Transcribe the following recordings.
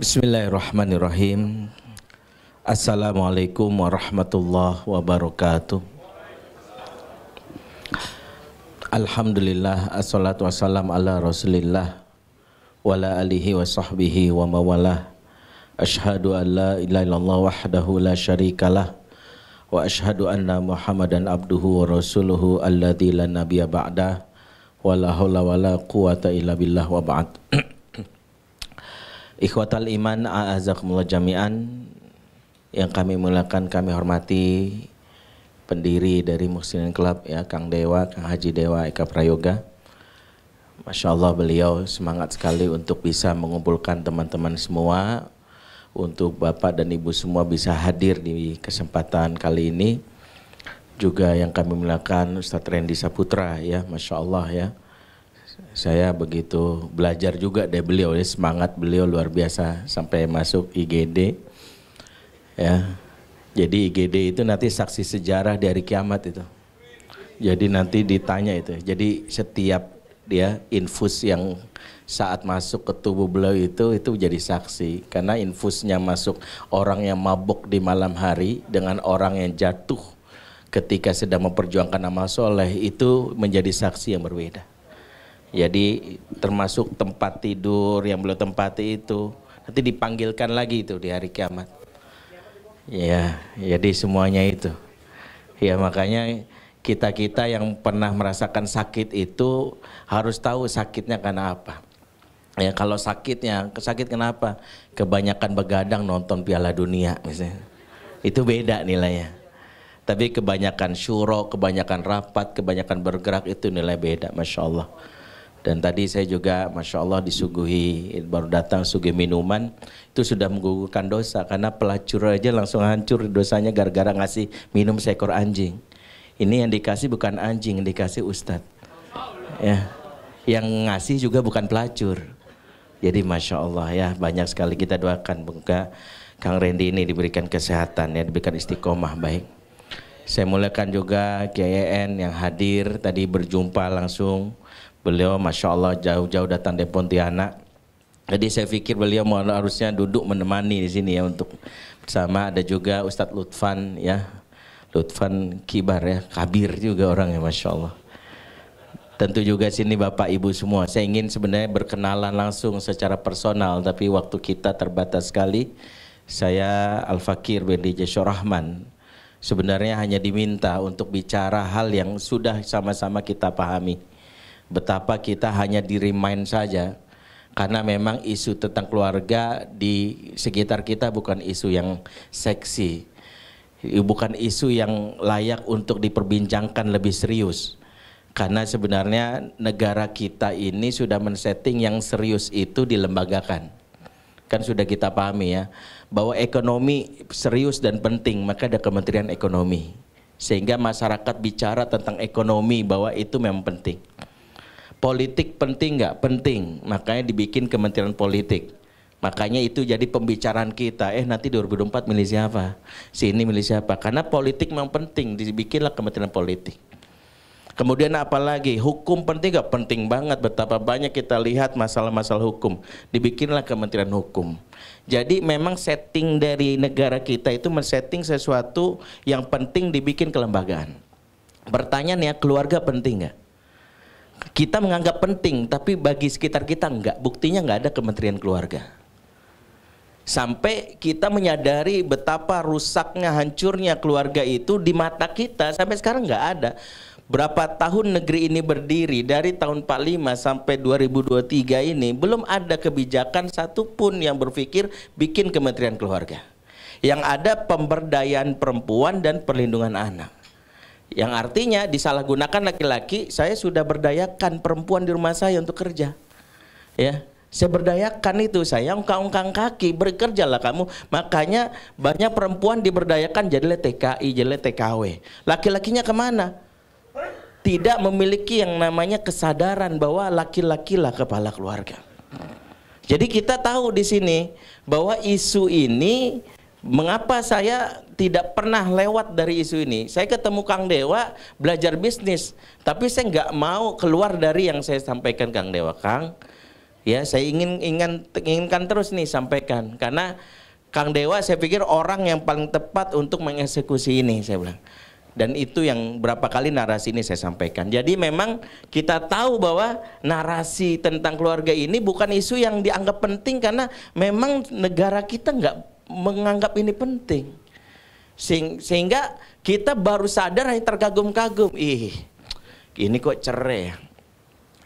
Bismillahirrahmanirrahim. Assalamualaikum warahmatullahi wabarakatuh. Alhamdulillah assalatu wassalam ala Rasulillah wa ala alihi wa sahbihi wa mawalah. Ashhadu an la ilaha illallah wahdahu la syarikalah wa ashhadu anna Muhammadan abduhu wa rasuluhu Alladhi la nabiyya ba'dah. wa la haula wa la quwata illa billah wa ba'd. Ikhwatal iman a'azakumullah jami'an yang kami mulakan kami hormati pendiri dari Muslim Club ya Kang Dewa, Kang Haji Dewa Eka Prayoga. Masya Allah beliau semangat sekali untuk bisa mengumpulkan teman-teman semua untuk Bapak dan Ibu semua bisa hadir di kesempatan kali ini. Juga yang kami mulakan Ustadz Randy Saputra ya, Masya Allah ya saya begitu belajar juga dari beliau ya semangat beliau luar biasa sampai masuk IGD ya jadi IGD itu nanti saksi sejarah dari kiamat itu jadi nanti ditanya itu jadi setiap dia infus yang saat masuk ke tubuh beliau itu itu jadi saksi karena infusnya masuk orang yang mabuk di malam hari dengan orang yang jatuh ketika sedang memperjuangkan amal soleh itu menjadi saksi yang berbeda jadi termasuk tempat tidur yang belum tempati itu nanti dipanggilkan lagi itu di hari kiamat. Ya, jadi semuanya itu. Ya makanya kita-kita yang pernah merasakan sakit itu harus tahu sakitnya karena apa. Ya kalau sakitnya, sakit kenapa? Kebanyakan begadang nonton Piala Dunia misalnya. Itu beda nilainya. Tapi kebanyakan syuro, kebanyakan rapat, kebanyakan bergerak itu nilai beda, masya Allah. Dan tadi saya juga, masya Allah disuguhi baru datang suguhi minuman itu sudah menggugurkan dosa karena pelacur aja langsung hancur dosanya gara-gara ngasih minum seekor anjing. Ini yang dikasih bukan anjing, yang dikasih Ustad, Ya, yang ngasih juga bukan pelacur. Jadi masya Allah ya banyak sekali kita doakan buka Kang Randy ini diberikan kesehatan ya diberikan istiqomah baik. Saya mulakan juga KYN yang hadir tadi berjumpa langsung beliau masya Allah jauh-jauh datang dari Pontianak jadi saya pikir beliau mau harusnya duduk menemani di sini ya untuk bersama ada juga Ustadz Lutfan ya Lutfan Kibar ya kabir juga orang ya masya Allah tentu juga sini Bapak Ibu semua. Saya ingin sebenarnya berkenalan langsung secara personal tapi waktu kita terbatas sekali. Saya Al Fakir bin Dijesho Rahman. Sebenarnya hanya diminta untuk bicara hal yang sudah sama-sama kita pahami betapa kita hanya di remind saja karena memang isu tentang keluarga di sekitar kita bukan isu yang seksi bukan isu yang layak untuk diperbincangkan lebih serius karena sebenarnya negara kita ini sudah men-setting yang serius itu dilembagakan kan sudah kita pahami ya bahwa ekonomi serius dan penting maka ada Kementerian Ekonomi sehingga masyarakat bicara tentang ekonomi bahwa itu memang penting politik penting nggak? Penting. Makanya dibikin Kementerian Politik. Makanya itu jadi pembicaraan kita. Eh nanti 2024 milih siapa? Sini milih siapa? Karena politik memang penting. Dibikinlah Kementerian Politik. Kemudian apalagi hukum penting nggak? penting banget betapa banyak kita lihat masalah-masalah hukum dibikinlah Kementerian Hukum. Jadi memang setting dari negara kita itu men-setting sesuatu yang penting dibikin kelembagaan. Pertanyaannya keluarga penting nggak? kita menganggap penting, tapi bagi sekitar kita enggak. Buktinya enggak ada Kementerian Keluarga. Sampai kita menyadari betapa rusaknya, hancurnya keluarga itu di mata kita, sampai sekarang enggak ada. Berapa tahun negeri ini berdiri dari tahun 45 sampai 2023 ini belum ada kebijakan satupun yang berpikir bikin Kementerian Keluarga. Yang ada pemberdayaan perempuan dan perlindungan anak yang artinya disalahgunakan laki-laki, saya sudah berdayakan perempuan di rumah saya untuk kerja. Ya, saya berdayakan itu, saya ungkang-ungkang kaki, bekerjalah kamu. Makanya banyak perempuan diberdayakan le TKI, jadi TKW. Laki-lakinya kemana? Tidak memiliki yang namanya kesadaran bahwa laki-lakilah kepala keluarga. Jadi kita tahu di sini bahwa isu ini mengapa saya tidak pernah lewat dari isu ini. Saya ketemu Kang Dewa belajar bisnis, tapi saya nggak mau keluar dari yang saya sampaikan Kang Dewa. Kang, ya saya ingin ingin inginkan terus nih sampaikan karena Kang Dewa saya pikir orang yang paling tepat untuk mengeksekusi ini saya bilang. Dan itu yang berapa kali narasi ini saya sampaikan. Jadi memang kita tahu bahwa narasi tentang keluarga ini bukan isu yang dianggap penting karena memang negara kita nggak menganggap ini penting sehingga kita baru sadar hanya terkagum-kagum ih ini kok cerai ya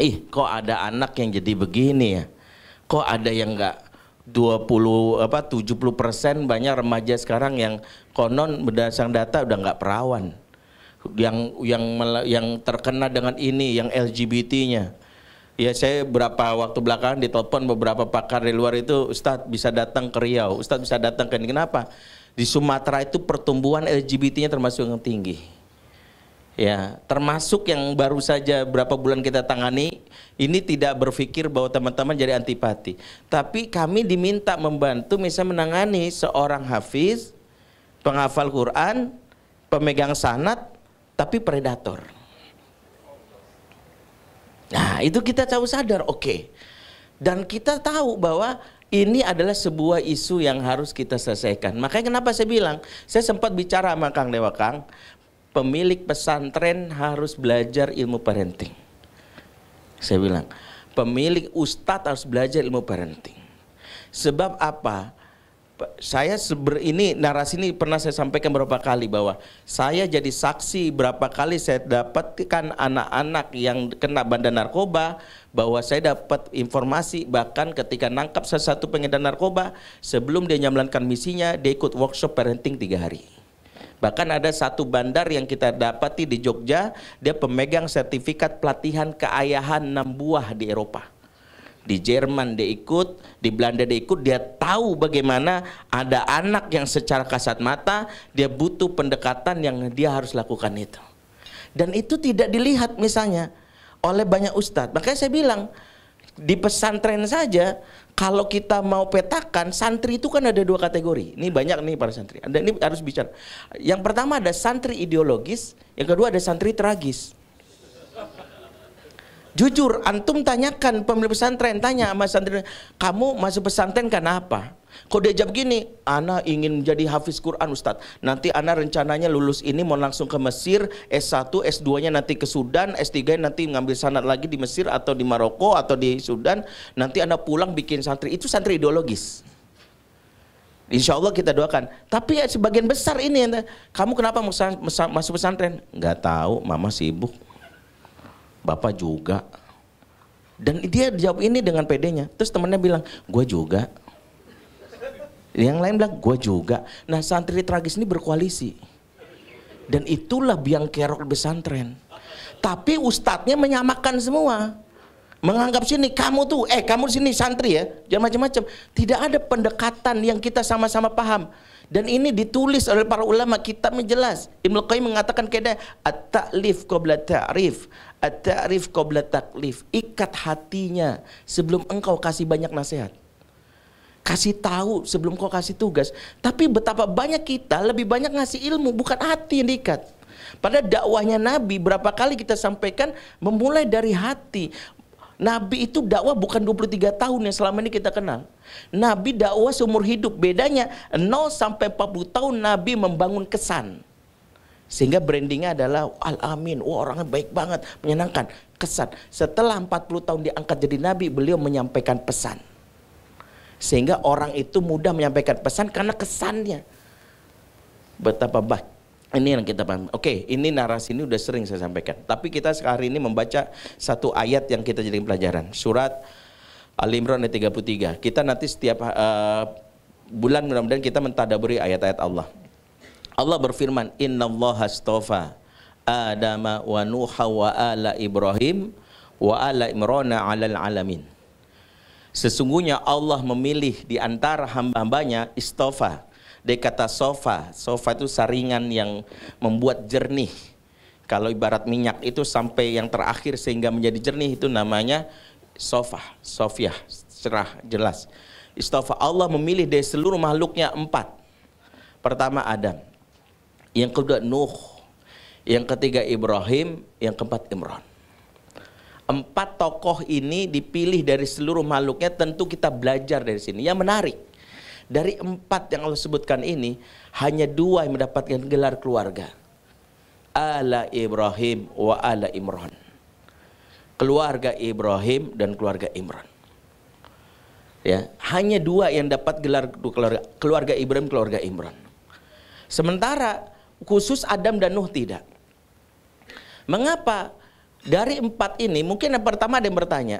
ih kok ada anak yang jadi begini ya kok ada yang nggak 20 apa 70 persen banyak remaja sekarang yang konon berdasarkan data udah enggak perawan yang yang yang terkena dengan ini yang LGBT-nya ya saya berapa waktu belakangan ditelepon beberapa pakar di luar itu Ustadz bisa datang ke Riau Ustadz bisa datang ke ini kenapa di Sumatera itu pertumbuhan LGBT-nya termasuk yang tinggi. Ya, termasuk yang baru saja berapa bulan kita tangani, ini tidak berpikir bahwa teman-teman jadi antipati. Tapi kami diminta membantu misalnya menangani seorang hafiz, penghafal Quran, pemegang sanat, tapi predator. Nah, itu kita tahu sadar, oke. Okay. Dan kita tahu bahwa ini adalah sebuah isu yang harus kita selesaikan. Makanya kenapa saya bilang, saya sempat bicara sama Kang Dewa Kang, pemilik pesantren harus belajar ilmu parenting. Saya bilang, pemilik ustadz harus belajar ilmu parenting. Sebab apa? saya seber ini narasi ini pernah saya sampaikan berapa kali bahwa saya jadi saksi berapa kali saya dapatkan anak-anak yang kena bandar narkoba bahwa saya dapat informasi bahkan ketika nangkap salah satu pengedar narkoba sebelum dia menjalankan misinya dia ikut workshop parenting tiga hari bahkan ada satu bandar yang kita dapati di Jogja dia pemegang sertifikat pelatihan keayahan enam buah di Eropa di Jerman dia ikut, di Belanda dia ikut, dia tahu bagaimana ada anak yang secara kasat mata dia butuh pendekatan yang dia harus lakukan itu. Dan itu tidak dilihat misalnya oleh banyak ustadz. Makanya saya bilang di pesantren saja kalau kita mau petakan santri itu kan ada dua kategori. Ini banyak nih para santri. Anda ini harus bicara. Yang pertama ada santri ideologis, yang kedua ada santri tragis. Jujur, antum tanyakan pemilik pesantren, tanya sama santri kamu masuk pesantren karena apa? Kok dia jawab gini, Ana ingin menjadi hafiz Quran Ustadz. Nanti Ana rencananya lulus ini mau langsung ke Mesir, S1, S2-nya nanti ke Sudan, S3 nanti ngambil sanat lagi di Mesir atau di Maroko atau di Sudan. Nanti Ana pulang bikin santri. Itu santri ideologis. Insya Allah kita doakan. Tapi ya sebagian besar ini, kamu kenapa masuk pesantren? Gak tahu, mama sibuk. Bapak juga. Dan dia jawab ini dengan pedenya. Terus temannya bilang, gue juga. Yang lain bilang, gue juga. Nah santri tragis ini berkoalisi. Dan itulah biang kerok pesantren. Tapi ustadznya menyamakan semua. Menganggap sini, kamu tuh, eh kamu sini santri ya. Jangan macam-macam. Tidak ada pendekatan yang kita sama-sama paham. Dan ini ditulis oleh para ulama kita jelas. Ibnu Qayyim mengatakan kepada at-ta'lif qabla ta'rif. At-ta'rif qabla taklif. Ikat hatinya sebelum engkau kasih banyak nasihat. Kasih tahu sebelum kau kasih tugas. Tapi betapa banyak kita lebih banyak ngasih ilmu, bukan hati yang diikat. Pada dakwahnya Nabi, berapa kali kita sampaikan memulai dari hati. Nabi itu dakwah bukan 23 tahun yang selama ini kita kenal. Nabi dakwah seumur hidup. Bedanya 0 sampai 40 tahun Nabi membangun kesan. Sehingga brandingnya adalah Al-Amin, wah orangnya baik banget, menyenangkan, kesan. Setelah 40 tahun diangkat jadi nabi, beliau menyampaikan pesan. Sehingga orang itu mudah menyampaikan pesan karena kesannya. Betapa baik. Ini yang kita paham. Oke, ini narasi ini udah sering saya sampaikan. Tapi kita sekarang ini membaca satu ayat yang kita jadi pelajaran. Surat Al-Imran ayat 33. Kita nanti setiap uh, bulan mudah-mudahan kita mentadaburi ayat-ayat Allah. Allah berfirman, Inna Allah astofa Adama wa Nuha wa ala Ibrahim wa ala Imrana alal alamin. Sesungguhnya Allah memilih di antara hamba-hambanya istofa. Dari kata sofa, sofa itu saringan yang membuat jernih. Kalau ibarat minyak itu sampai yang terakhir sehingga menjadi jernih itu namanya sofa, sofiah, cerah, jelas. Istofa Allah memilih dari seluruh makhluknya empat. Pertama Adam, yang kedua Nuh. Yang ketiga Ibrahim. Yang keempat Imran. Empat tokoh ini dipilih dari seluruh makhluknya tentu kita belajar dari sini. Yang menarik, dari empat yang Allah sebutkan ini, hanya dua yang mendapatkan gelar keluarga. Ala Ibrahim wa ala Imran. Keluarga Ibrahim dan keluarga Imran ya hanya dua yang dapat gelar keluarga, keluarga Ibrahim keluarga Imran sementara khusus Adam dan Nuh tidak. Mengapa dari empat ini mungkin yang pertama ada yang bertanya,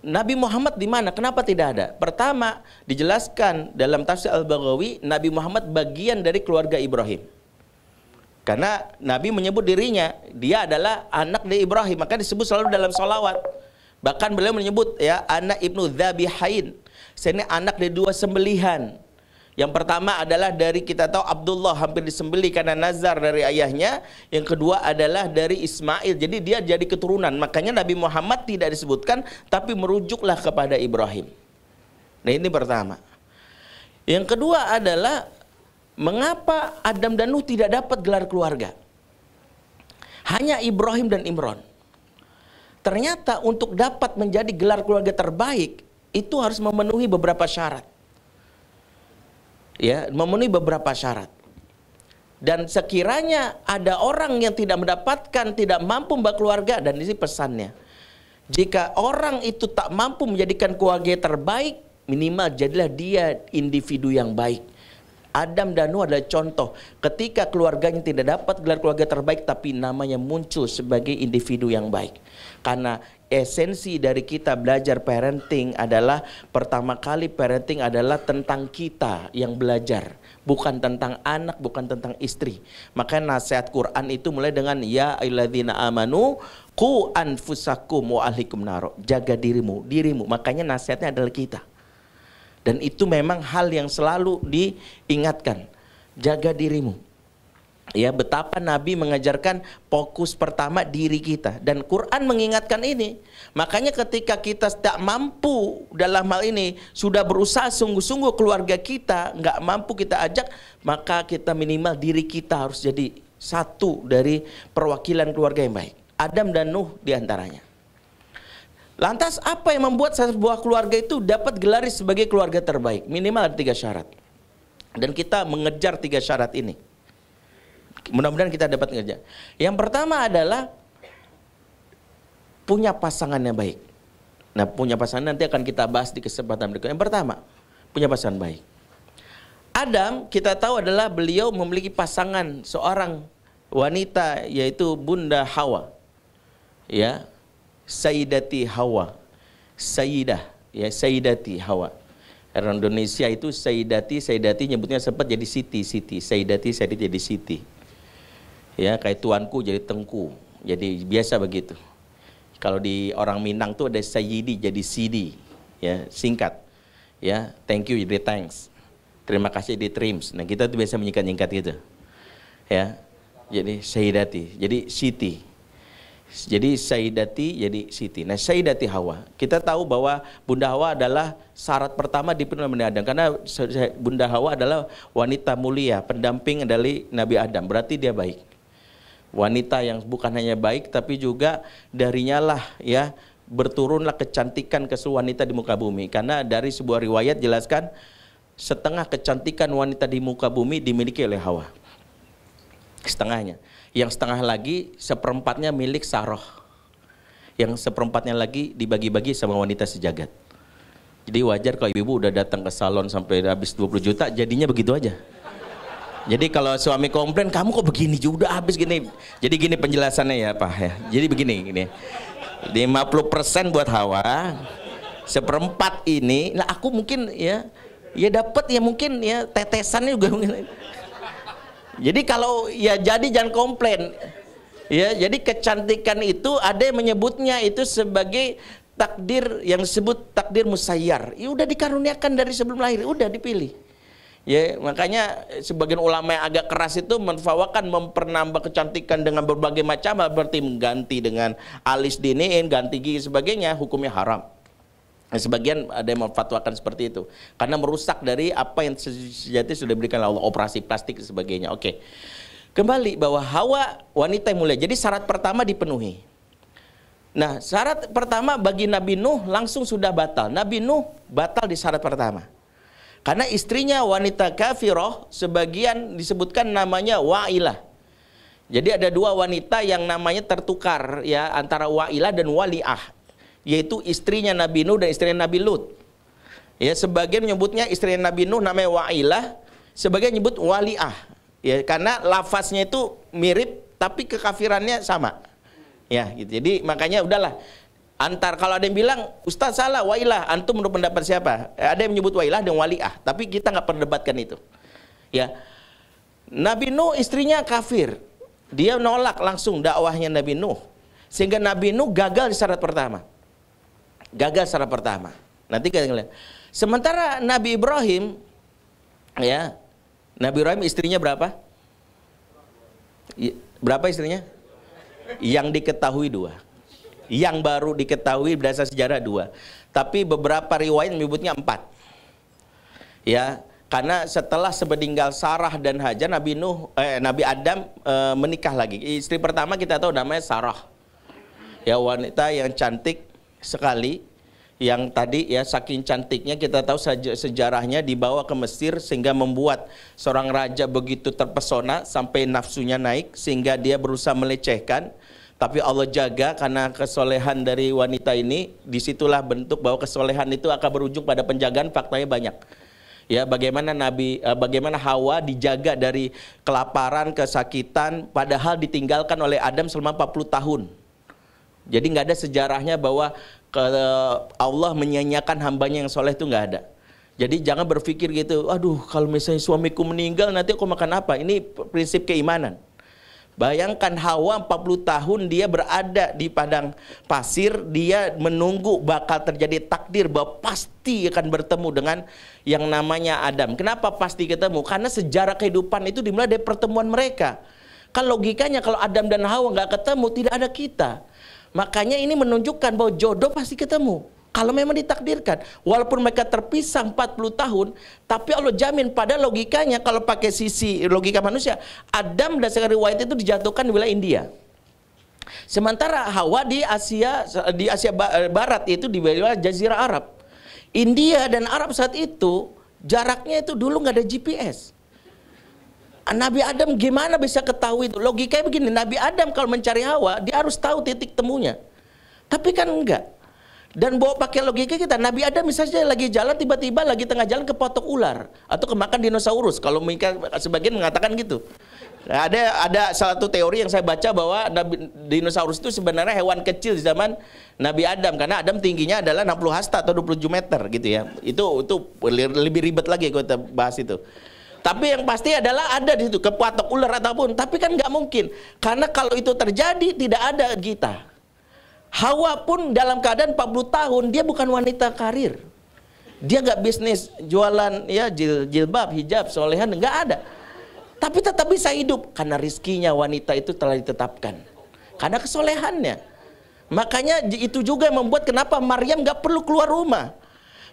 Nabi Muhammad di mana? Kenapa tidak ada? Pertama, dijelaskan dalam tafsir Al-Baghawi, Nabi Muhammad bagian dari keluarga Ibrahim. Karena Nabi menyebut dirinya, dia adalah anak dari Ibrahim, maka disebut selalu dalam solawat. Bahkan beliau menyebut ya anak ibnu Zabihain, Saya ini anak dari dua sembelihan. Yang pertama adalah dari kita tahu Abdullah hampir disembelih karena nazar dari ayahnya. Yang kedua adalah dari Ismail. Jadi dia jadi keturunan. Makanya Nabi Muhammad tidak disebutkan tapi merujuklah kepada Ibrahim. Nah ini pertama. Yang kedua adalah mengapa Adam dan Nuh tidak dapat gelar keluarga? Hanya Ibrahim dan Imron. Ternyata untuk dapat menjadi gelar keluarga terbaik itu harus memenuhi beberapa syarat ya memenuhi beberapa syarat. Dan sekiranya ada orang yang tidak mendapatkan, tidak mampu mbak keluarga, dan ini pesannya. Jika orang itu tak mampu menjadikan keluarga terbaik, minimal jadilah dia individu yang baik. Adam dan Nuh adalah contoh ketika keluarganya tidak dapat gelar keluarga terbaik tapi namanya muncul sebagai individu yang baik. Karena esensi dari kita belajar parenting adalah pertama kali parenting adalah tentang kita yang belajar, bukan tentang anak, bukan tentang istri. Makanya nasihat Quran itu mulai dengan ya ayyuhallazina amanu ku anfusakum wa ahlikum naro. Jaga dirimu, dirimu. Makanya nasihatnya adalah kita. Dan itu memang hal yang selalu diingatkan. Jaga dirimu ya betapa Nabi mengajarkan fokus pertama diri kita dan Quran mengingatkan ini. Makanya ketika kita tidak mampu dalam hal ini sudah berusaha sungguh-sungguh keluarga kita nggak mampu kita ajak maka kita minimal diri kita harus jadi satu dari perwakilan keluarga yang baik. Adam dan Nuh diantaranya. Lantas apa yang membuat sebuah keluarga itu dapat gelaris sebagai keluarga terbaik? Minimal ada tiga syarat. Dan kita mengejar tiga syarat ini. Mudah-mudahan kita dapat kerja. Yang pertama adalah punya pasangan yang baik. Nah, punya pasangan nanti akan kita bahas di kesempatan berikutnya. Yang pertama, punya pasangan baik. Adam kita tahu adalah beliau memiliki pasangan seorang wanita yaitu Bunda Hawa. Ya. Sayyidati Hawa. Sayyidah, ya Sayyidati Hawa. Orang Indonesia itu Sayyidati, Sayyidati nyebutnya sempat jadi Siti, Siti, Sayyidati, Sayyidati jadi Siti ya kayak tuanku jadi tengku jadi biasa begitu kalau di orang Minang tuh ada sayidi jadi sidi ya singkat ya thank you jadi thanks terima kasih di trims nah kita tuh biasa menyingkat singkat gitu ya jadi sayidati jadi siti jadi sayidati jadi Siti. Nah sayidati Hawa, kita tahu bahwa Bunda Hawa adalah syarat pertama di Nabi Adam karena Bunda Hawa adalah wanita mulia, pendamping dari Nabi Adam. Berarti dia baik wanita yang bukan hanya baik tapi juga darinya lah ya berturunlah kecantikan ke seluruh wanita di muka bumi karena dari sebuah riwayat jelaskan setengah kecantikan wanita di muka bumi dimiliki oleh Hawa setengahnya yang setengah lagi seperempatnya milik Saroh yang seperempatnya lagi dibagi-bagi sama wanita sejagat jadi wajar kalau ibu-ibu udah datang ke salon sampai habis 20 juta jadinya begitu aja jadi kalau suami komplain, kamu kok begini juga ya habis gini. Jadi gini penjelasannya ya Pak ya. Jadi begini gini. 50% buat Hawa, seperempat ini, lah aku mungkin ya ya dapat ya mungkin ya tetesannya juga mungkin. Jadi kalau ya jadi jangan komplain. Ya, jadi kecantikan itu ada yang menyebutnya itu sebagai takdir yang disebut takdir musayyar. Ya udah dikaruniakan dari sebelum lahir, udah dipilih. Ya, makanya sebagian ulama yang agak keras itu menfawakan mempernambah kecantikan dengan berbagai macam berarti mengganti dengan alis diniin, ganti gigi sebagainya, hukumnya haram. Nah, sebagian ada yang memfatwakan seperti itu karena merusak dari apa yang sejati sudah diberikan Allah operasi plastik sebagainya. Oke. Kembali bahwa hawa wanita yang mulia. Jadi syarat pertama dipenuhi. Nah, syarat pertama bagi Nabi Nuh langsung sudah batal. Nabi Nuh batal di syarat pertama. Karena istrinya wanita kafiroh sebagian disebutkan namanya Wa'ilah. Jadi ada dua wanita yang namanya tertukar ya antara Wa'ilah dan Wali'ah yaitu istrinya Nabi Nuh dan istrinya Nabi Lut. Ya, sebagian menyebutnya istrinya Nabi Nuh namanya Wa'ilah, sebagian menyebut Wali'ah. Ya, karena lafaznya itu mirip tapi kekafirannya sama. Ya, gitu. Jadi makanya udahlah antar kalau ada yang bilang Ustaz salah wailah antum menurut pendapat siapa eh, ada yang menyebut wailah dan waliah tapi kita nggak perdebatkan itu ya Nabi Nuh istrinya kafir dia nolak langsung dakwahnya Nabi Nuh sehingga Nabi Nuh gagal di syarat pertama gagal syarat pertama nanti kita lihat sementara Nabi Ibrahim ya Nabi Ibrahim istrinya berapa ya, berapa istrinya yang diketahui dua yang baru diketahui berdasar sejarah dua. Tapi beberapa riwayat menyebutnya empat. Ya, karena setelah sepeninggal Sarah dan Hajar, Nabi Nuh, eh, Nabi Adam eh, menikah lagi. Istri pertama kita tahu namanya Sarah. Ya wanita yang cantik sekali, yang tadi ya saking cantiknya kita tahu sejarahnya dibawa ke Mesir sehingga membuat seorang raja begitu terpesona sampai nafsunya naik sehingga dia berusaha melecehkan tapi Allah jaga karena kesolehan dari wanita ini, disitulah bentuk bahwa kesolehan itu akan berujung pada penjagaan faktanya banyak. Ya, bagaimana Nabi, eh, bagaimana Hawa dijaga dari kelaparan, kesakitan, padahal ditinggalkan oleh Adam selama 40 tahun. Jadi nggak ada sejarahnya bahwa Allah menyanyiakan hambanya yang soleh itu nggak ada. Jadi jangan berpikir gitu, aduh kalau misalnya suamiku meninggal nanti aku makan apa? Ini prinsip keimanan. Bayangkan Hawa 40 tahun dia berada di padang pasir, dia menunggu bakal terjadi takdir bahwa pasti akan bertemu dengan yang namanya Adam. Kenapa pasti ketemu? Karena sejarah kehidupan itu dimulai dari pertemuan mereka. Kan logikanya kalau Adam dan Hawa nggak ketemu, tidak ada kita. Makanya ini menunjukkan bahwa jodoh pasti ketemu. Kalau memang ditakdirkan, walaupun mereka terpisah 40 tahun, tapi Allah jamin pada logikanya kalau pakai sisi logika manusia, Adam berdasarkan riwayat itu dijatuhkan di wilayah India. Sementara Hawa di Asia di Asia eh, Barat itu di wilayah Jazirah Arab. India dan Arab saat itu jaraknya itu dulu nggak ada GPS. Nabi Adam gimana bisa ketahui itu? Logikanya begini, Nabi Adam kalau mencari Hawa, dia harus tahu titik temunya. Tapi kan enggak. Dan bawa pakai logika kita, Nabi Adam misalnya lagi jalan tiba-tiba lagi tengah jalan kepotok ular atau kemakan dinosaurus. Kalau mereka sebagian mengatakan gitu. Nah, ada ada satu teori yang saya baca bahwa Nabi, dinosaurus itu sebenarnya hewan kecil di zaman Nabi Adam karena Adam tingginya adalah 60 hasta atau 27 meter gitu ya. Itu itu lebih ribet lagi kita bahas itu. Tapi yang pasti adalah ada di situ kepotok ular ataupun. Tapi kan nggak mungkin karena kalau itu terjadi tidak ada kita. Hawa pun dalam keadaan 40 tahun dia bukan wanita karir. Dia nggak bisnis jualan ya jil, jilbab, hijab, solehan nggak ada. Tapi tetap bisa hidup karena rizkinya wanita itu telah ditetapkan. Karena kesolehannya. Makanya itu juga yang membuat kenapa Maryam nggak perlu keluar rumah.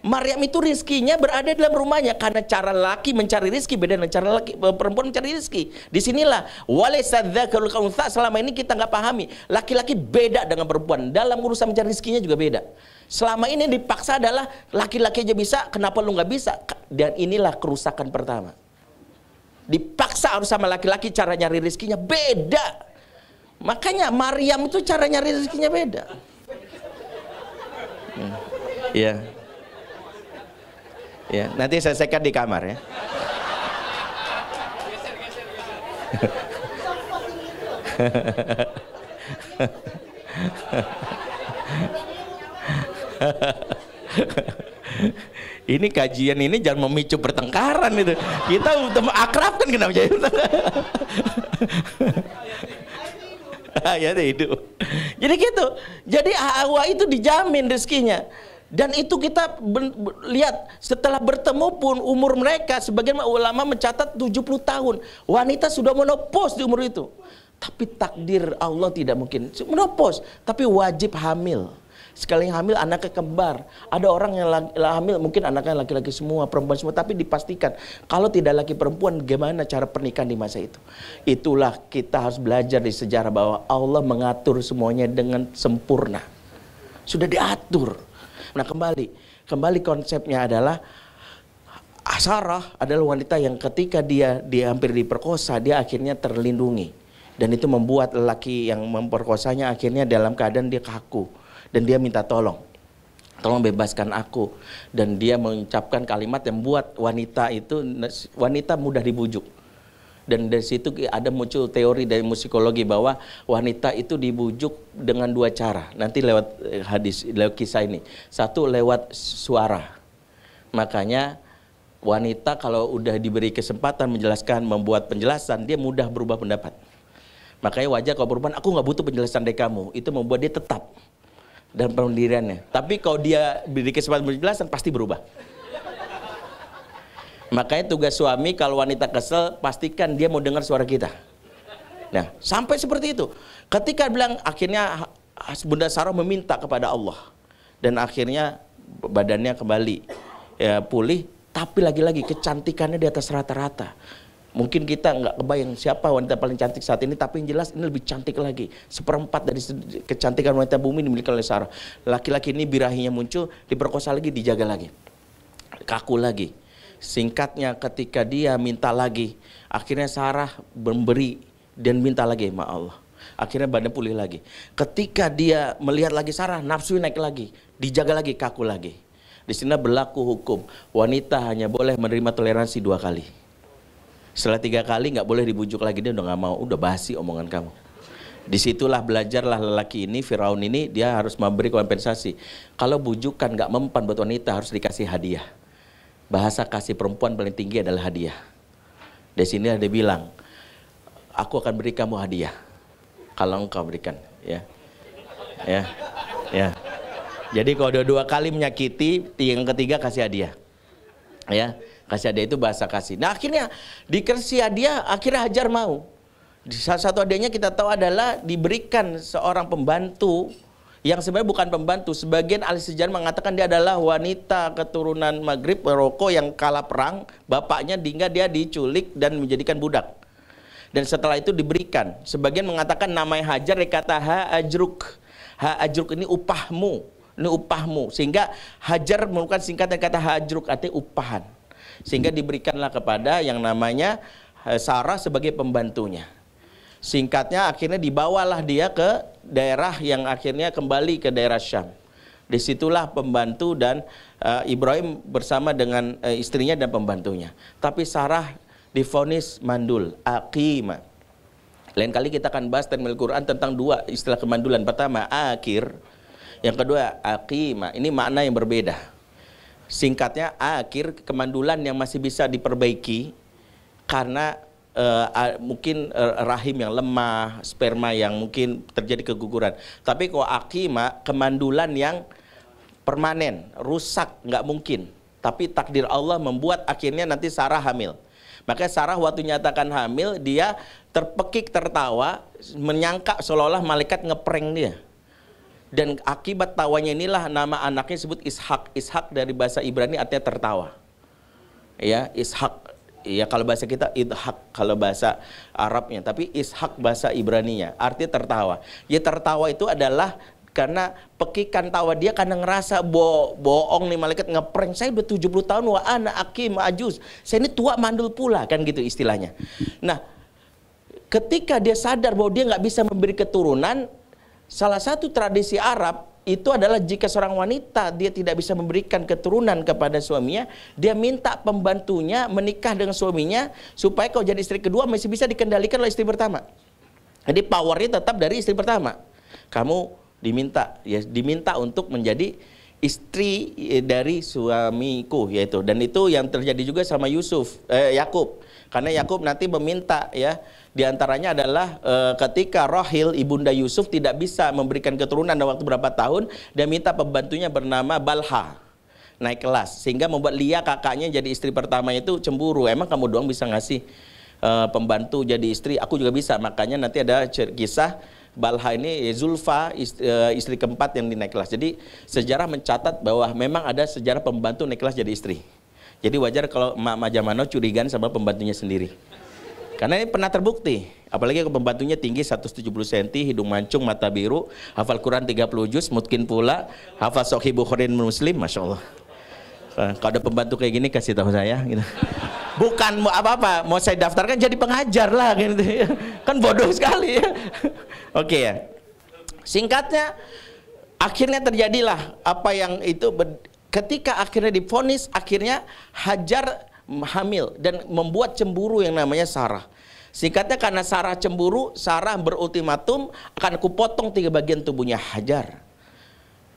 Maryam itu rizkinya berada dalam rumahnya karena cara laki mencari rizki beda dengan cara laki eh, perempuan mencari rizki. Disinilah sinilah kauntha selama ini kita nggak pahami laki-laki beda dengan perempuan dalam urusan mencari rizkinya juga beda. Selama ini dipaksa adalah laki-laki aja bisa, kenapa lu nggak bisa? Dan inilah kerusakan pertama. Dipaksa harus sama laki-laki cara nyari rizkinya beda. Makanya Maryam itu cara nyari rizkinya beda. Hmm. Ya. Yeah. Ya, nanti saya sekat di kamar ya. ini kajian ini jangan memicu pertengkaran itu. Kita udah akrab kan kenapa jadi ah, ya hidup. Jadi gitu. Jadi Hawa itu dijamin rezekinya. Dan itu kita lihat setelah bertemu pun umur mereka sebagian ulama mencatat 70 tahun. Wanita sudah menopause di umur itu. Tapi takdir Allah tidak mungkin menopause, tapi wajib hamil. Sekali hamil anaknya kembar. Ada orang yang hamil mungkin anaknya laki-laki semua, perempuan semua, tapi dipastikan kalau tidak laki perempuan gimana cara pernikahan di masa itu. Itulah kita harus belajar di sejarah bahwa Allah mengatur semuanya dengan sempurna. Sudah diatur. Nah kembali, kembali konsepnya adalah Sarah adalah wanita yang ketika dia dia hampir diperkosa, dia akhirnya terlindungi. Dan itu membuat lelaki yang memperkosanya akhirnya dalam keadaan dia kaku dan dia minta tolong. Tolong bebaskan aku. Dan dia mengucapkan kalimat yang membuat wanita itu wanita mudah dibujuk dan dari situ ada muncul teori dari musikologi bahwa wanita itu dibujuk dengan dua cara nanti lewat eh, hadis lewat kisah ini satu lewat suara makanya wanita kalau udah diberi kesempatan menjelaskan membuat penjelasan dia mudah berubah pendapat makanya wajah kalau perempuan aku nggak butuh penjelasan dari kamu itu membuat dia tetap dan pendiriannya tapi kalau dia diberi kesempatan penjelasan pasti berubah Makanya tugas suami kalau wanita kesel pastikan dia mau dengar suara kita. Nah, sampai seperti itu. Ketika bilang akhirnya Bunda Sarah meminta kepada Allah dan akhirnya badannya kembali ya, pulih, tapi lagi-lagi kecantikannya di atas rata-rata. Mungkin kita nggak kebayang siapa wanita paling cantik saat ini, tapi yang jelas ini lebih cantik lagi. Seperempat dari kecantikan wanita bumi dimiliki oleh Sarah. Laki-laki ini birahinya muncul, diperkosa lagi, dijaga lagi. Kaku lagi, Singkatnya ketika dia minta lagi, akhirnya Sarah memberi dan minta lagi sama Allah. Akhirnya badan pulih lagi. Ketika dia melihat lagi Sarah, nafsu naik lagi, dijaga lagi, kaku lagi. Di sini berlaku hukum, wanita hanya boleh menerima toleransi dua kali. Setelah tiga kali nggak boleh dibujuk lagi, dia udah nggak mau, udah basi omongan kamu. Disitulah belajarlah lelaki ini, Firaun ini, dia harus memberi kompensasi. Kalau bujukan nggak mempan buat wanita, harus dikasih hadiah bahasa kasih perempuan paling tinggi adalah hadiah. Di sini ada bilang, aku akan beri kamu hadiah kalau engkau berikan, ya, ya, ya. Jadi kalau dua, dua kali menyakiti, yang ketiga kasih hadiah, ya, kasih hadiah itu bahasa kasih. Nah akhirnya dikasih hadiah, akhirnya Hajar mau. Salah satu hadiahnya kita tahu adalah diberikan seorang pembantu yang sebenarnya bukan pembantu. Sebagian ahli sejarah mengatakan dia adalah wanita keturunan Maghrib Maroko yang kalah perang, bapaknya hingga dia diculik dan menjadikan budak. Dan setelah itu diberikan. Sebagian mengatakan namanya Hajar Ajruk. Ha Ajruk ini upahmu, ini upahmu. Sehingga Hajar merupakan singkatan kata Ajruk, arti upahan. Sehingga diberikanlah kepada yang namanya eh, Sarah sebagai pembantunya. Singkatnya akhirnya dibawalah dia ke daerah yang akhirnya kembali ke daerah Syam. Disitulah pembantu dan uh, Ibrahim bersama dengan uh, istrinya dan pembantunya. Tapi Sarah difonis mandul, akima. Lain kali kita akan bahas termil Quran tentang dua istilah kemandulan. Pertama, akhir. Yang kedua, akima. Ini makna yang berbeda. Singkatnya, akhir kemandulan yang masih bisa diperbaiki karena uh, uh, mungkin eh, rahim yang lemah, sperma yang mungkin terjadi keguguran. Tapi kok akima kemandulan yang permanen, rusak nggak mungkin. Tapi takdir Allah membuat akhirnya nanti Sarah hamil. Makanya Sarah waktu nyatakan hamil, dia terpekik tertawa, menyangka seolah-olah malaikat ngeprank dia. Dan akibat tawanya inilah nama anaknya disebut Ishak. Ishak dari bahasa Ibrani artinya tertawa. Ya, Ishak ya kalau bahasa kita idhak kalau bahasa Arabnya tapi ishak bahasa Ibraninya arti tertawa ya tertawa itu adalah karena pekikan tawa dia karena ngerasa bo bohong nih malaikat ngeprank saya udah 70 tahun wa ana akim ajus saya ini tua mandul pula kan gitu istilahnya nah ketika dia sadar bahwa dia nggak bisa memberi keturunan salah satu tradisi Arab itu adalah jika seorang wanita dia tidak bisa memberikan keturunan kepada suaminya, dia minta pembantunya menikah dengan suaminya supaya kalau jadi istri kedua masih bisa dikendalikan oleh istri pertama. Jadi powernya tetap dari istri pertama. Kamu diminta ya diminta untuk menjadi istri eh, dari suamiku yaitu dan itu yang terjadi juga sama Yusuf eh, Yakub karena Yakub nanti meminta ya di antaranya adalah e, ketika Rohil ibunda Yusuf tidak bisa memberikan keturunan dalam waktu berapa tahun, dia minta pembantunya bernama Balha naik kelas sehingga membuat Lia kakaknya jadi istri pertama itu cemburu. Emang kamu doang bisa ngasih e, pembantu jadi istri? Aku juga bisa. Makanya nanti ada kisah Balha ini eh, Zulfa istri, istri keempat yang dinaik kelas. Jadi sejarah mencatat bahwa memang ada sejarah pembantu naik kelas jadi istri. Jadi wajar kalau Mak Majamano curigan sama pembantunya sendiri. Karena ini pernah terbukti, apalagi pembantunya tinggi 170 cm, hidung mancung, mata biru, hafal Quran 30 juz, mungkin pula hafal Sohi Bukhari Muslim, masya Allah. Eh, kalau ada pembantu kayak gini kasih tahu saya. Gitu. Bukan mau apa-apa, mau saya daftarkan jadi pengajar lah. Gitu. Kan bodoh sekali ya. Oke ya. Singkatnya, akhirnya terjadilah apa yang itu ketika akhirnya diponis, akhirnya Hajar hamil dan membuat cemburu yang namanya Sarah. Singkatnya karena Sarah cemburu, Sarah berultimatum akan kupotong tiga bagian tubuhnya Hajar.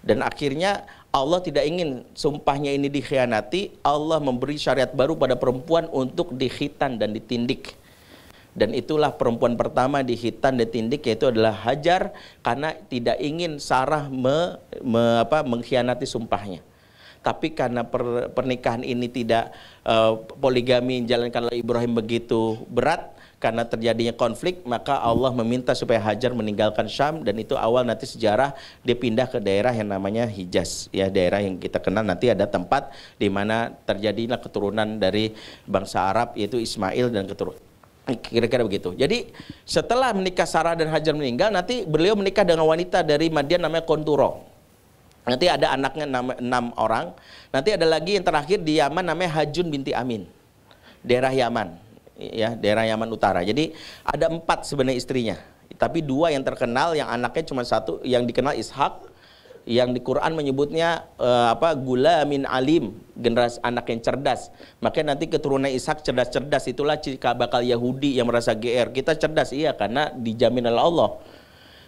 Dan akhirnya Allah tidak ingin sumpahnya ini dikhianati, Allah memberi syariat baru pada perempuan untuk dihitan dan ditindik. Dan itulah perempuan pertama dihitan dan ditindik yaitu adalah Hajar karena tidak ingin Sarah me, me, apa, mengkhianati sumpahnya tapi karena per, pernikahan ini tidak uh, poligami jalankan oleh Ibrahim begitu berat karena terjadinya konflik maka Allah meminta supaya Hajar meninggalkan Syam dan itu awal nanti sejarah dipindah ke daerah yang namanya Hijaz ya daerah yang kita kenal nanti ada tempat di mana terjadilah keturunan dari bangsa Arab yaitu Ismail dan keturunan kira-kira begitu. Jadi setelah menikah Sarah dan Hajar meninggal, nanti beliau menikah dengan wanita dari Madian namanya Konturo. Nanti ada anaknya enam, enam orang. Nanti ada lagi yang terakhir di Yaman namanya Hajun binti Amin. Daerah Yaman ya daerah Yaman Utara. Jadi ada empat sebenarnya istrinya, tapi dua yang terkenal, yang anaknya cuma satu, yang dikenal Ishak, yang di Quran menyebutnya uh, apa gula min alim generasi anak yang cerdas makanya nanti keturunan Ishak cerdas-cerdas itulah bakal Yahudi yang merasa GR kita cerdas iya karena dijamin oleh Allah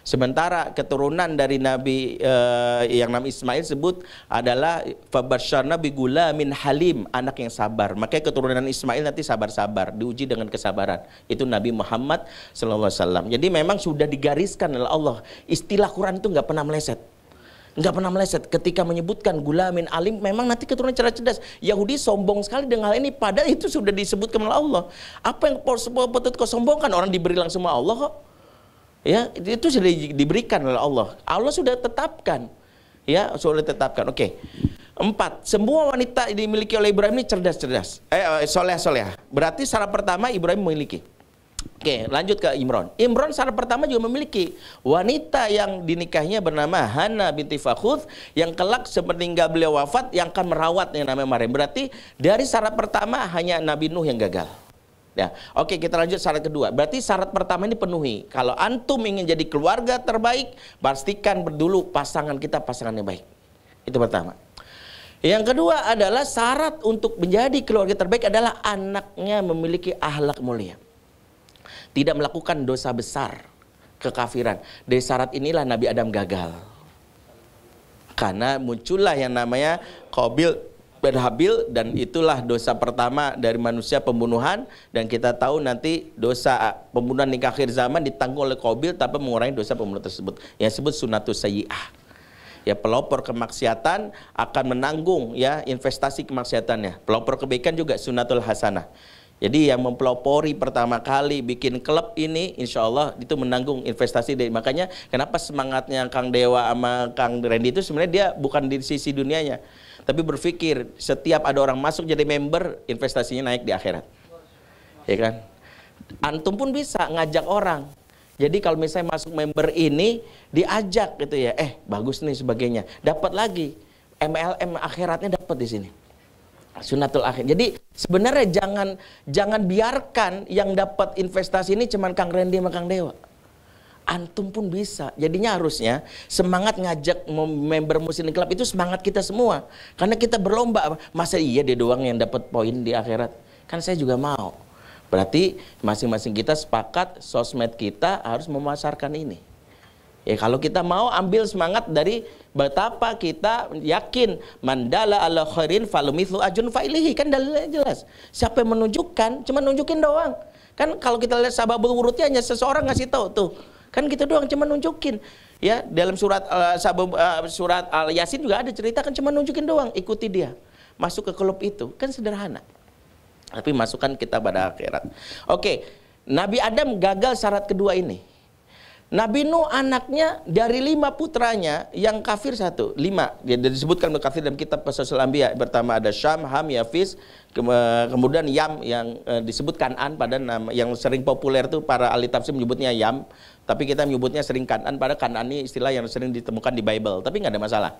Sementara keturunan dari Nabi eh, yang nama Ismail sebut adalah Nabi Gula min halim, anak yang sabar. Makanya keturunan Ismail nanti sabar-sabar, diuji dengan kesabaran. Itu Nabi Muhammad SAW. Jadi memang sudah digariskan oleh Allah. Istilah Quran itu nggak pernah meleset nggak pernah meleset ketika menyebutkan gulamin alim memang nanti keturunan cerdas cerdas Yahudi sombong sekali dengan hal ini padahal itu sudah disebutkan oleh Allah apa yang patut kau sombongkan orang diberi langsung Allah kok Ya, itu sudah diberikan oleh Allah. Allah sudah tetapkan. Ya, sudah tetapkan. Oke. Okay. Empat, semua wanita yang dimiliki oleh Ibrahim ini cerdas-cerdas. Eh, soleh-soleh. Berarti syarat pertama Ibrahim memiliki. Oke, lanjut ke Imron. Imron syarat pertama juga memiliki wanita yang dinikahnya bernama Hana binti Fakhud yang kelak sepeninggal beliau wafat yang akan merawat yang namanya Maryam. Berarti dari syarat pertama hanya Nabi Nuh yang gagal. Ya. Oke, kita lanjut syarat kedua. Berarti syarat pertama ini penuhi. Kalau antum ingin jadi keluarga terbaik, pastikan dulu pasangan kita pasangan yang baik. Itu pertama. Yang kedua adalah syarat untuk menjadi keluarga terbaik adalah anaknya memiliki ahlak mulia. Tidak melakukan dosa besar, kekafiran. Dari syarat inilah Nabi Adam gagal. Karena muncullah yang namanya Qabil berhabil dan itulah dosa pertama dari manusia pembunuhan dan kita tahu nanti dosa ah, pembunuhan di akhir zaman ditanggung oleh Qabil tanpa mengurangi dosa pembunuhan tersebut yang disebut sunatus sayyi'ah ya pelopor kemaksiatan akan menanggung ya investasi kemaksiatannya pelopor kebaikan juga sunatul hasanah jadi yang mempelopori pertama kali bikin klub ini insya Allah itu menanggung investasi dari makanya kenapa semangatnya Kang Dewa sama Kang Randy itu sebenarnya dia bukan di sisi dunianya tapi berpikir setiap ada orang masuk jadi member investasinya naik di akhirat ya kan antum pun bisa ngajak orang jadi kalau misalnya masuk member ini diajak gitu ya eh bagus nih sebagainya dapat lagi MLM akhiratnya dapat di sini sunatul akhir. Jadi sebenarnya jangan jangan biarkan yang dapat investasi ini cuman Kang Randy sama Kang Dewa antum pun bisa. Jadinya harusnya semangat ngajak member Muslim Club itu semangat kita semua. Karena kita berlomba. Masa iya dia doang yang dapat poin di akhirat? Kan saya juga mau. Berarti masing-masing kita sepakat sosmed kita harus memasarkan ini. Ya kalau kita mau ambil semangat dari betapa kita yakin mandala ala khairin falumithu ajun failihi kan dalilnya jelas. Siapa yang menunjukkan cuma nunjukin doang. Kan kalau kita lihat sababul wurudnya hanya seseorang ngasih tahu tuh Kan kita gitu doang cuma nunjukin. Ya, dalam surat uh, eh, sabab, uh, eh, surat Al-Yasin juga ada cerita kan cuma nunjukin doang, ikuti dia. Masuk ke klub itu, kan sederhana. Tapi masukkan kita pada akhirat. Oke, Nabi Adam gagal syarat kedua ini. Nabi Nuh anaknya dari lima putranya yang kafir satu, lima. Dia disebutkan kafir dalam kitab Pasal Anbiya. Pertama ada Syam, Ham, Yafis, kemudian Yam yang e, disebutkan An pada nama yang sering populer tuh para ahli menyebutnya Yam. Tapi kita menyebutnya sering kanan, pada kanan ini istilah yang sering ditemukan di Bible. Tapi nggak ada masalah.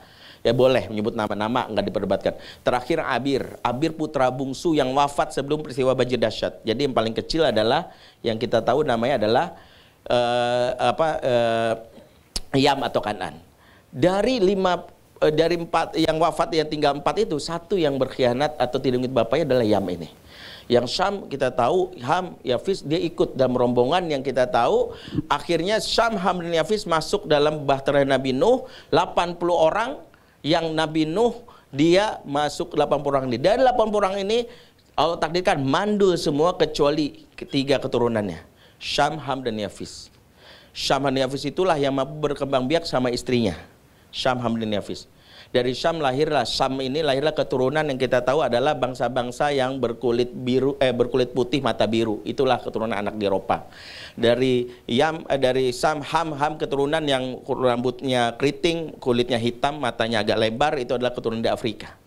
Ya boleh menyebut nama-nama, nggak diperdebatkan. Terakhir Abir, Abir putra bungsu yang wafat sebelum peristiwa banjir dahsyat. Jadi yang paling kecil adalah yang kita tahu namanya adalah uh, apa uh, Yam atau Kanan. Dari lima uh, dari empat yang wafat yang tinggal empat itu satu yang berkhianat atau tidak mengikut bapaknya adalah Yam ini. Yang Syam kita tahu Ham Yafis dia ikut dalam rombongan yang kita tahu akhirnya Syam Ham dan Yafis masuk dalam bahtera Nabi Nuh 80 orang yang Nabi Nuh dia masuk 80 orang ini. Dari 80 orang ini Allah takdirkan mandul semua kecuali ketiga keturunannya. Syam, Ham dan Yafis. Syam, Ham dan Yafis itulah yang mampu berkembang biak sama istrinya. Syam, Ham dan Yafis dari Syam lahirlah Syam ini lahirlah keturunan yang kita tahu adalah bangsa-bangsa yang berkulit biru eh berkulit putih mata biru. Itulah keturunan anak di Eropa. Dari Yam eh, dari Sam Ham Ham keturunan yang rambutnya keriting, kulitnya hitam, matanya agak lebar itu adalah keturunan di Afrika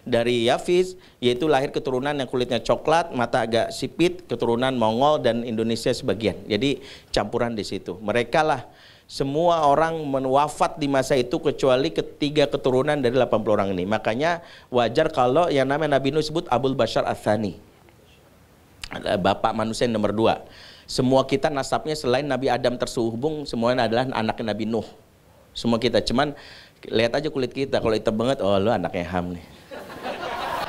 dari Yafiz yaitu lahir keturunan yang kulitnya coklat, mata agak sipit, keturunan Mongol dan Indonesia sebagian. Jadi campuran di situ. Mereka lah semua orang menwafat di masa itu kecuali ketiga keturunan dari 80 orang ini. Makanya wajar kalau yang namanya Nabi Nuh sebut Abul Bashar Athani. Bapak manusia yang nomor dua. Semua kita nasabnya selain Nabi Adam tersuhubung, semuanya adalah anak Nabi Nuh. Semua kita. Cuman lihat aja kulit kita. Kalau hitam banget, oh lu anaknya Ham nih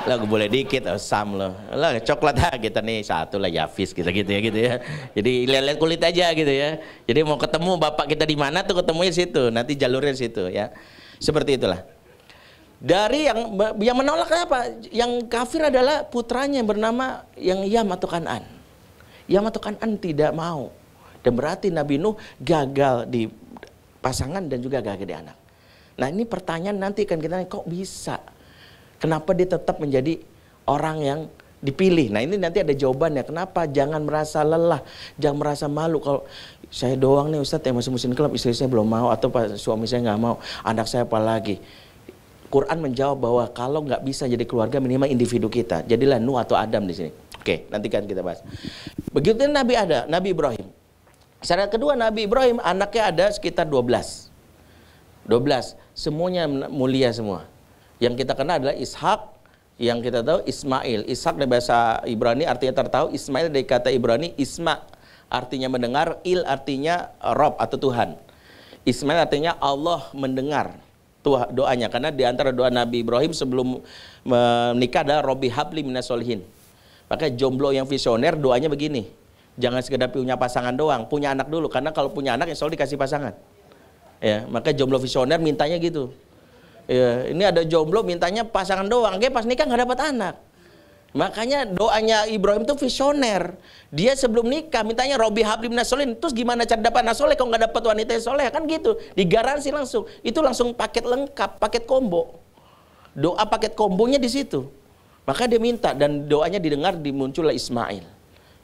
lah gue boleh dikit oh, sam lo lah coklat ha kita nih satu lah Yafis kita gitu ya gitu ya jadi lihat-lihat kulit aja gitu ya jadi mau ketemu bapak kita di mana tuh ketemunya situ nanti jalurnya situ ya seperti itulah dari yang yang menolak apa yang kafir adalah putranya yang bernama yang ia matukan Kanan ia matukan Kanan tidak mau dan berarti Nabi Nuh gagal di pasangan dan juga gagal di anak nah ini pertanyaan nanti kan kita kok bisa Kenapa dia tetap menjadi orang yang dipilih? Nah ini nanti ada jawabannya. Kenapa? Jangan merasa lelah, jangan merasa malu. Kalau saya doang nih Ustadz yang masih musim klub, istri saya belum mau atau suami saya nggak mau, anak saya apalagi. Quran menjawab bahwa kalau nggak bisa jadi keluarga minimal individu kita. Jadilah Nuh atau Adam di sini. Oke, nanti kan kita bahas. Begitu Nabi ada, Nabi Ibrahim. Secara kedua Nabi Ibrahim anaknya ada sekitar 12. 12, semuanya mulia semua. Yang kita kenal adalah Ishak, yang kita tahu Ismail. Ishak dari bahasa Ibrani artinya tertahu, Ismail dari kata Ibrani Isma artinya mendengar, Il artinya Rob atau Tuhan. Ismail artinya Allah mendengar doanya karena di antara doa Nabi Ibrahim sebelum menikah adalah Robi Habli minasolihin. Maka jomblo yang visioner doanya begini. Jangan sekedar punya pasangan doang, punya anak dulu karena kalau punya anak insya Allah dikasih pasangan. Ya, maka jomblo visioner mintanya gitu. Ya, ini ada jomblo mintanya pasangan doang. Dia pas nikah nggak dapat anak. Makanya doanya Ibrahim itu visioner. Dia sebelum nikah mintanya Robi Habli Nasolin. Terus gimana cara dapat nasoleh kalau nggak dapat wanita yang soleh? Kan gitu. Digaransi langsung. Itu langsung paket lengkap, paket kombo. Doa paket kombonya di situ. Maka dia minta dan doanya didengar dimuncullah Ismail.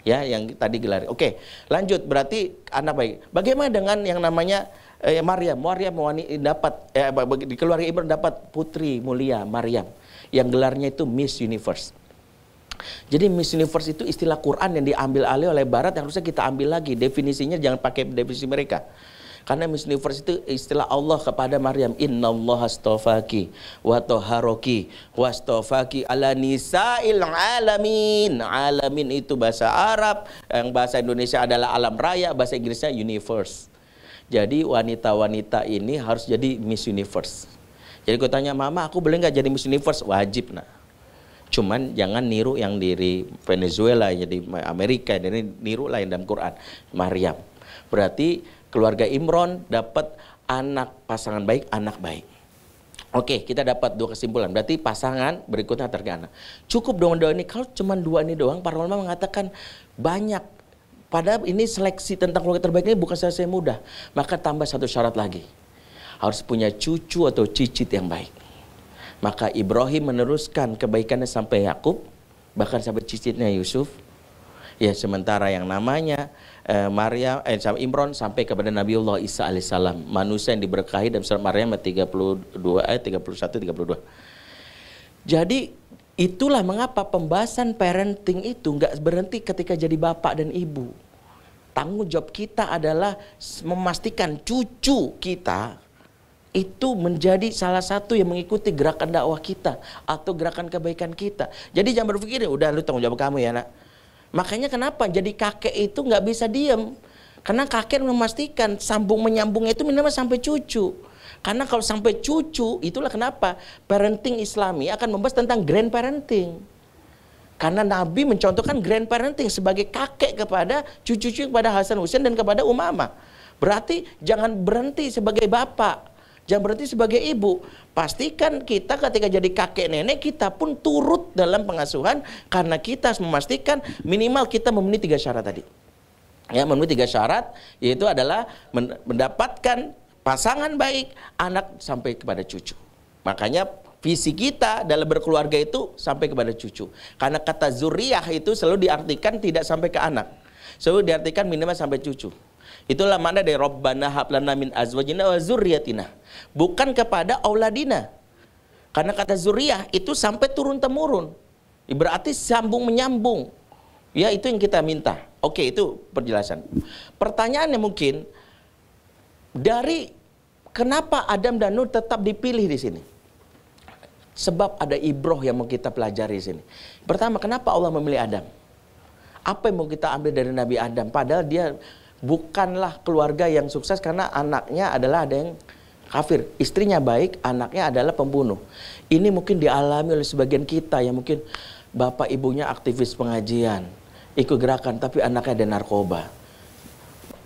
Ya, yang tadi gelar. Oke, lanjut berarti anak baik. Bagaimana dengan yang namanya eh, ya, Maryam. Maryam dapat eh, di keluarga Ibrahim dapat putri mulia Maryam yang gelarnya itu Miss Universe. Jadi Miss Universe itu istilah Quran yang diambil alih oleh Barat yang harusnya kita ambil lagi definisinya jangan pakai definisi mereka. Karena Miss Universe itu istilah Allah kepada Maryam. Inna Allah astofaki wa toharoki wa astofaki ala nisa'il alamin. Alamin itu bahasa Arab. Yang bahasa Indonesia adalah alam raya. Bahasa Inggrisnya universe. Jadi wanita-wanita ini harus jadi Miss Universe. Jadi gue tanya, mama aku boleh nggak jadi Miss Universe? Wajib nah. Cuman jangan niru yang dari Venezuela, yang Amerika, yang niru lain dalam Quran. Maryam. Berarti keluarga Imron dapat anak pasangan baik, anak baik. Oke, kita dapat dua kesimpulan. Berarti pasangan berikutnya tergana. Cukup dong doa ini. Kalau cuma dua ini doang, para ulama mengatakan banyak Padahal ini seleksi tentang keluarga terbaik ini bukan saya mudah. Maka tambah satu syarat lagi. Harus punya cucu atau cicit yang baik. Maka Ibrahim meneruskan kebaikannya sampai Yakub, bahkan sampai cicitnya Yusuf. Ya sementara yang namanya eh, Maria eh, Imron sampai kepada Nabi Allah Isa alaihissalam manusia yang diberkahi dalam surat Maryam 32 ayat eh, 31 32. Jadi Itulah mengapa pembahasan parenting itu nggak berhenti ketika jadi bapak dan ibu. Tanggung jawab kita adalah memastikan cucu kita itu menjadi salah satu yang mengikuti gerakan dakwah kita atau gerakan kebaikan kita. Jadi jangan berpikir udah lu tanggung jawab kamu ya nak. Makanya kenapa jadi kakek itu nggak bisa diem karena kakek memastikan sambung menyambungnya itu minimal sampai cucu. Karena kalau sampai cucu, itulah kenapa parenting Islami akan membahas tentang grand parenting. Karena Nabi mencontohkan grand parenting sebagai kakek kepada cucu-cucu kepada Hasan Husain dan kepada Umama. Berarti jangan berhenti sebagai bapak, jangan berhenti sebagai ibu. Pastikan kita ketika jadi kakek nenek kita pun turut dalam pengasuhan karena kita harus memastikan minimal kita memenuhi tiga syarat tadi. Ya, memenuhi tiga syarat yaitu adalah mendapatkan pasangan baik, anak sampai kepada cucu. Makanya visi kita dalam berkeluarga itu sampai kepada cucu. Karena kata zuriyah itu selalu diartikan tidak sampai ke anak. Selalu diartikan minimal sampai cucu. Itulah mana dari Rabbana haplana min azwajina wa zuriyatina. Bukan kepada auladina. Karena kata zuriyah itu sampai turun temurun. Berarti sambung menyambung. Ya itu yang kita minta. Oke itu perjelasan. Pertanyaannya mungkin dari Kenapa Adam dan Nuh tetap dipilih di sini? Sebab ada ibroh yang mau kita pelajari di sini. Pertama, kenapa Allah memilih Adam? Apa yang mau kita ambil dari Nabi Adam? Padahal dia bukanlah keluarga yang sukses karena anaknya adalah ada yang kafir. Istrinya baik, anaknya adalah pembunuh. Ini mungkin dialami oleh sebagian kita yang mungkin bapak ibunya aktivis pengajian, ikut gerakan tapi anaknya ada narkoba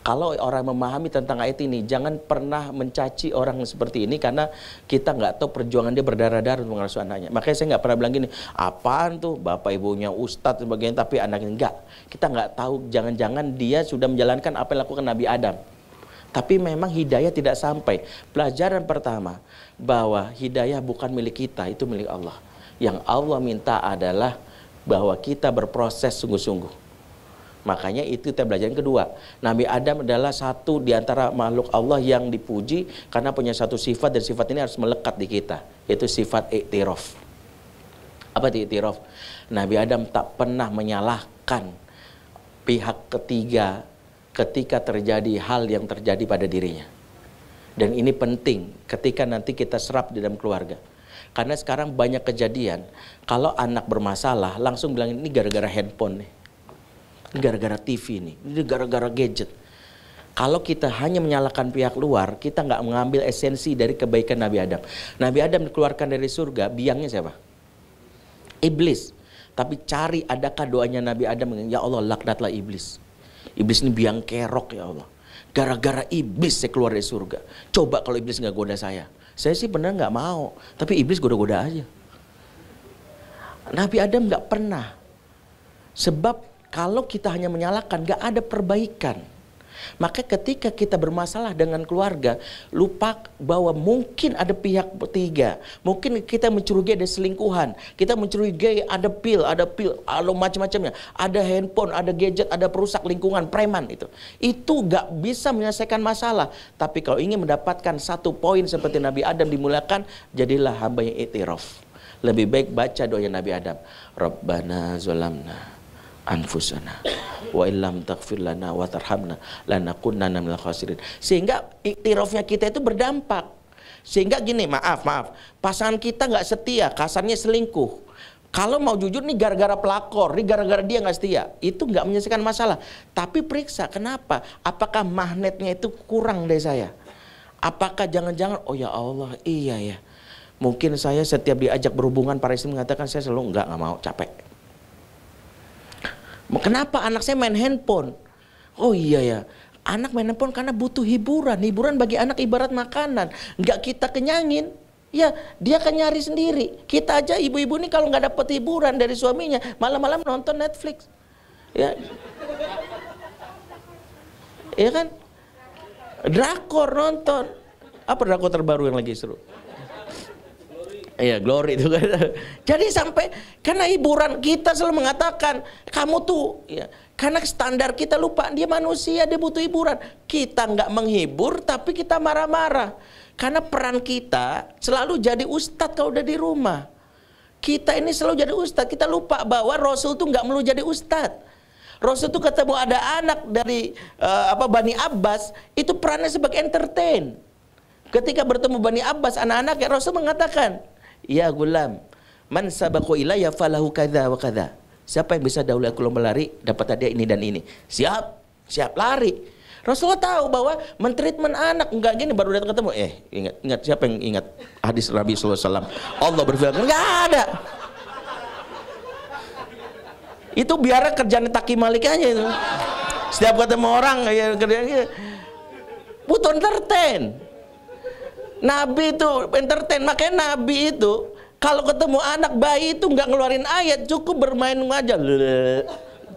kalau orang memahami tentang ayat ini jangan pernah mencaci orang seperti ini karena kita nggak tahu perjuangan dia berdarah-darah untuk mengasuh anaknya makanya saya nggak pernah bilang gini apaan tuh bapak ibunya ustadz dan sebagainya tapi anaknya enggak kita nggak tahu jangan-jangan dia sudah menjalankan apa yang dilakukan Nabi Adam tapi memang hidayah tidak sampai pelajaran pertama bahwa hidayah bukan milik kita itu milik Allah yang Allah minta adalah bahwa kita berproses sungguh-sungguh Makanya itu kita belajar yang kedua. Nabi Adam adalah satu di antara makhluk Allah yang dipuji karena punya satu sifat dan sifat ini harus melekat di kita, yaitu sifat iktiraf. Apa itu iktiraf? Nabi Adam tak pernah menyalahkan pihak ketiga ketika terjadi hal yang terjadi pada dirinya. Dan ini penting ketika nanti kita serap di dalam keluarga. Karena sekarang banyak kejadian, kalau anak bermasalah langsung bilang ini gara-gara handphone nih gara-gara TV ini, ini gara-gara gadget. Kalau kita hanya menyalahkan pihak luar, kita nggak mengambil esensi dari kebaikan Nabi Adam. Nabi Adam dikeluarkan dari surga, biangnya siapa? Iblis. Tapi cari adakah doanya Nabi Adam, ya Allah laknatlah iblis. Iblis ini biang kerok ya Allah. Gara-gara iblis saya keluar dari surga. Coba kalau iblis nggak goda saya. Saya sih benar nggak mau, tapi iblis goda-goda aja. Nabi Adam nggak pernah. Sebab kalau kita hanya menyalahkan, gak ada perbaikan. Maka ketika kita bermasalah dengan keluarga, lupa bahwa mungkin ada pihak ketiga. Mungkin kita mencurigai ada selingkuhan, kita mencurigai ada pil, ada pil, ada macam-macamnya. Ada handphone, ada gadget, ada perusak lingkungan, preman itu. Itu gak bisa menyelesaikan masalah. Tapi kalau ingin mendapatkan satu poin seperti Nabi Adam dimulakan, jadilah hamba yang itiraf. Lebih baik baca doanya Nabi Adam. Rabbana zolamna anfusana wa illam taghfir lana wa tarhamna lanakunanna minal khasirin. Sehingga iktirafnya kita itu berdampak. Sehingga gini, maaf, maaf. Pasangan kita nggak setia, kasarnya selingkuh. Kalau mau jujur nih gara-gara pelakor, nih gara-gara dia nggak setia, itu nggak menyelesaikan masalah. Tapi periksa kenapa? Apakah magnetnya itu kurang dari saya? Apakah jangan-jangan, oh ya Allah, iya ya. Mungkin saya setiap diajak berhubungan, para istri mengatakan saya selalu nggak nggak mau capek Kenapa anak saya main handphone? Oh iya ya, anak main handphone karena butuh hiburan. Hiburan bagi anak ibarat makanan. Enggak kita kenyangin, Ya, dia akan nyari sendiri. Kita aja ibu-ibu ini kalau nggak dapat hiburan dari suaminya, malam-malam nonton Netflix. Ya. Ya kan? Drakor nonton. Apa drakor terbaru yang lagi seru? Iya, glory itu kan. Jadi sampai karena hiburan kita selalu mengatakan kamu tuh ya, karena standar kita lupa dia manusia dia butuh hiburan. Kita nggak menghibur tapi kita marah-marah. Karena peran kita selalu jadi ustadz kalau udah di rumah. Kita ini selalu jadi ustadz. Kita lupa bahwa Rasul tuh nggak perlu jadi ustadz. Rasul tuh ketemu ada anak dari uh, apa Bani Abbas itu perannya sebagai entertain. Ketika bertemu Bani Abbas anak anak ya Rasul mengatakan, Ya gulam, man sabaku ya falahu kada wa kada Siapa yang bisa dahulu aku lomba lari, dapat hadiah ini dan ini. Siap, siap lari. Rasulullah tahu bahwa mentreatment anak nggak gini baru datang ketemu. Eh, ingat, ingat siapa yang ingat hadis Nabi SAW? Allah berfirman, nggak ada. Itu biar kerjaan taki malik aja itu. Setiap ketemu orang ya gitu. butuh entertain. Nabi itu entertain, makanya Nabi itu kalau ketemu anak bayi itu nggak ngeluarin ayat, cukup bermain aja.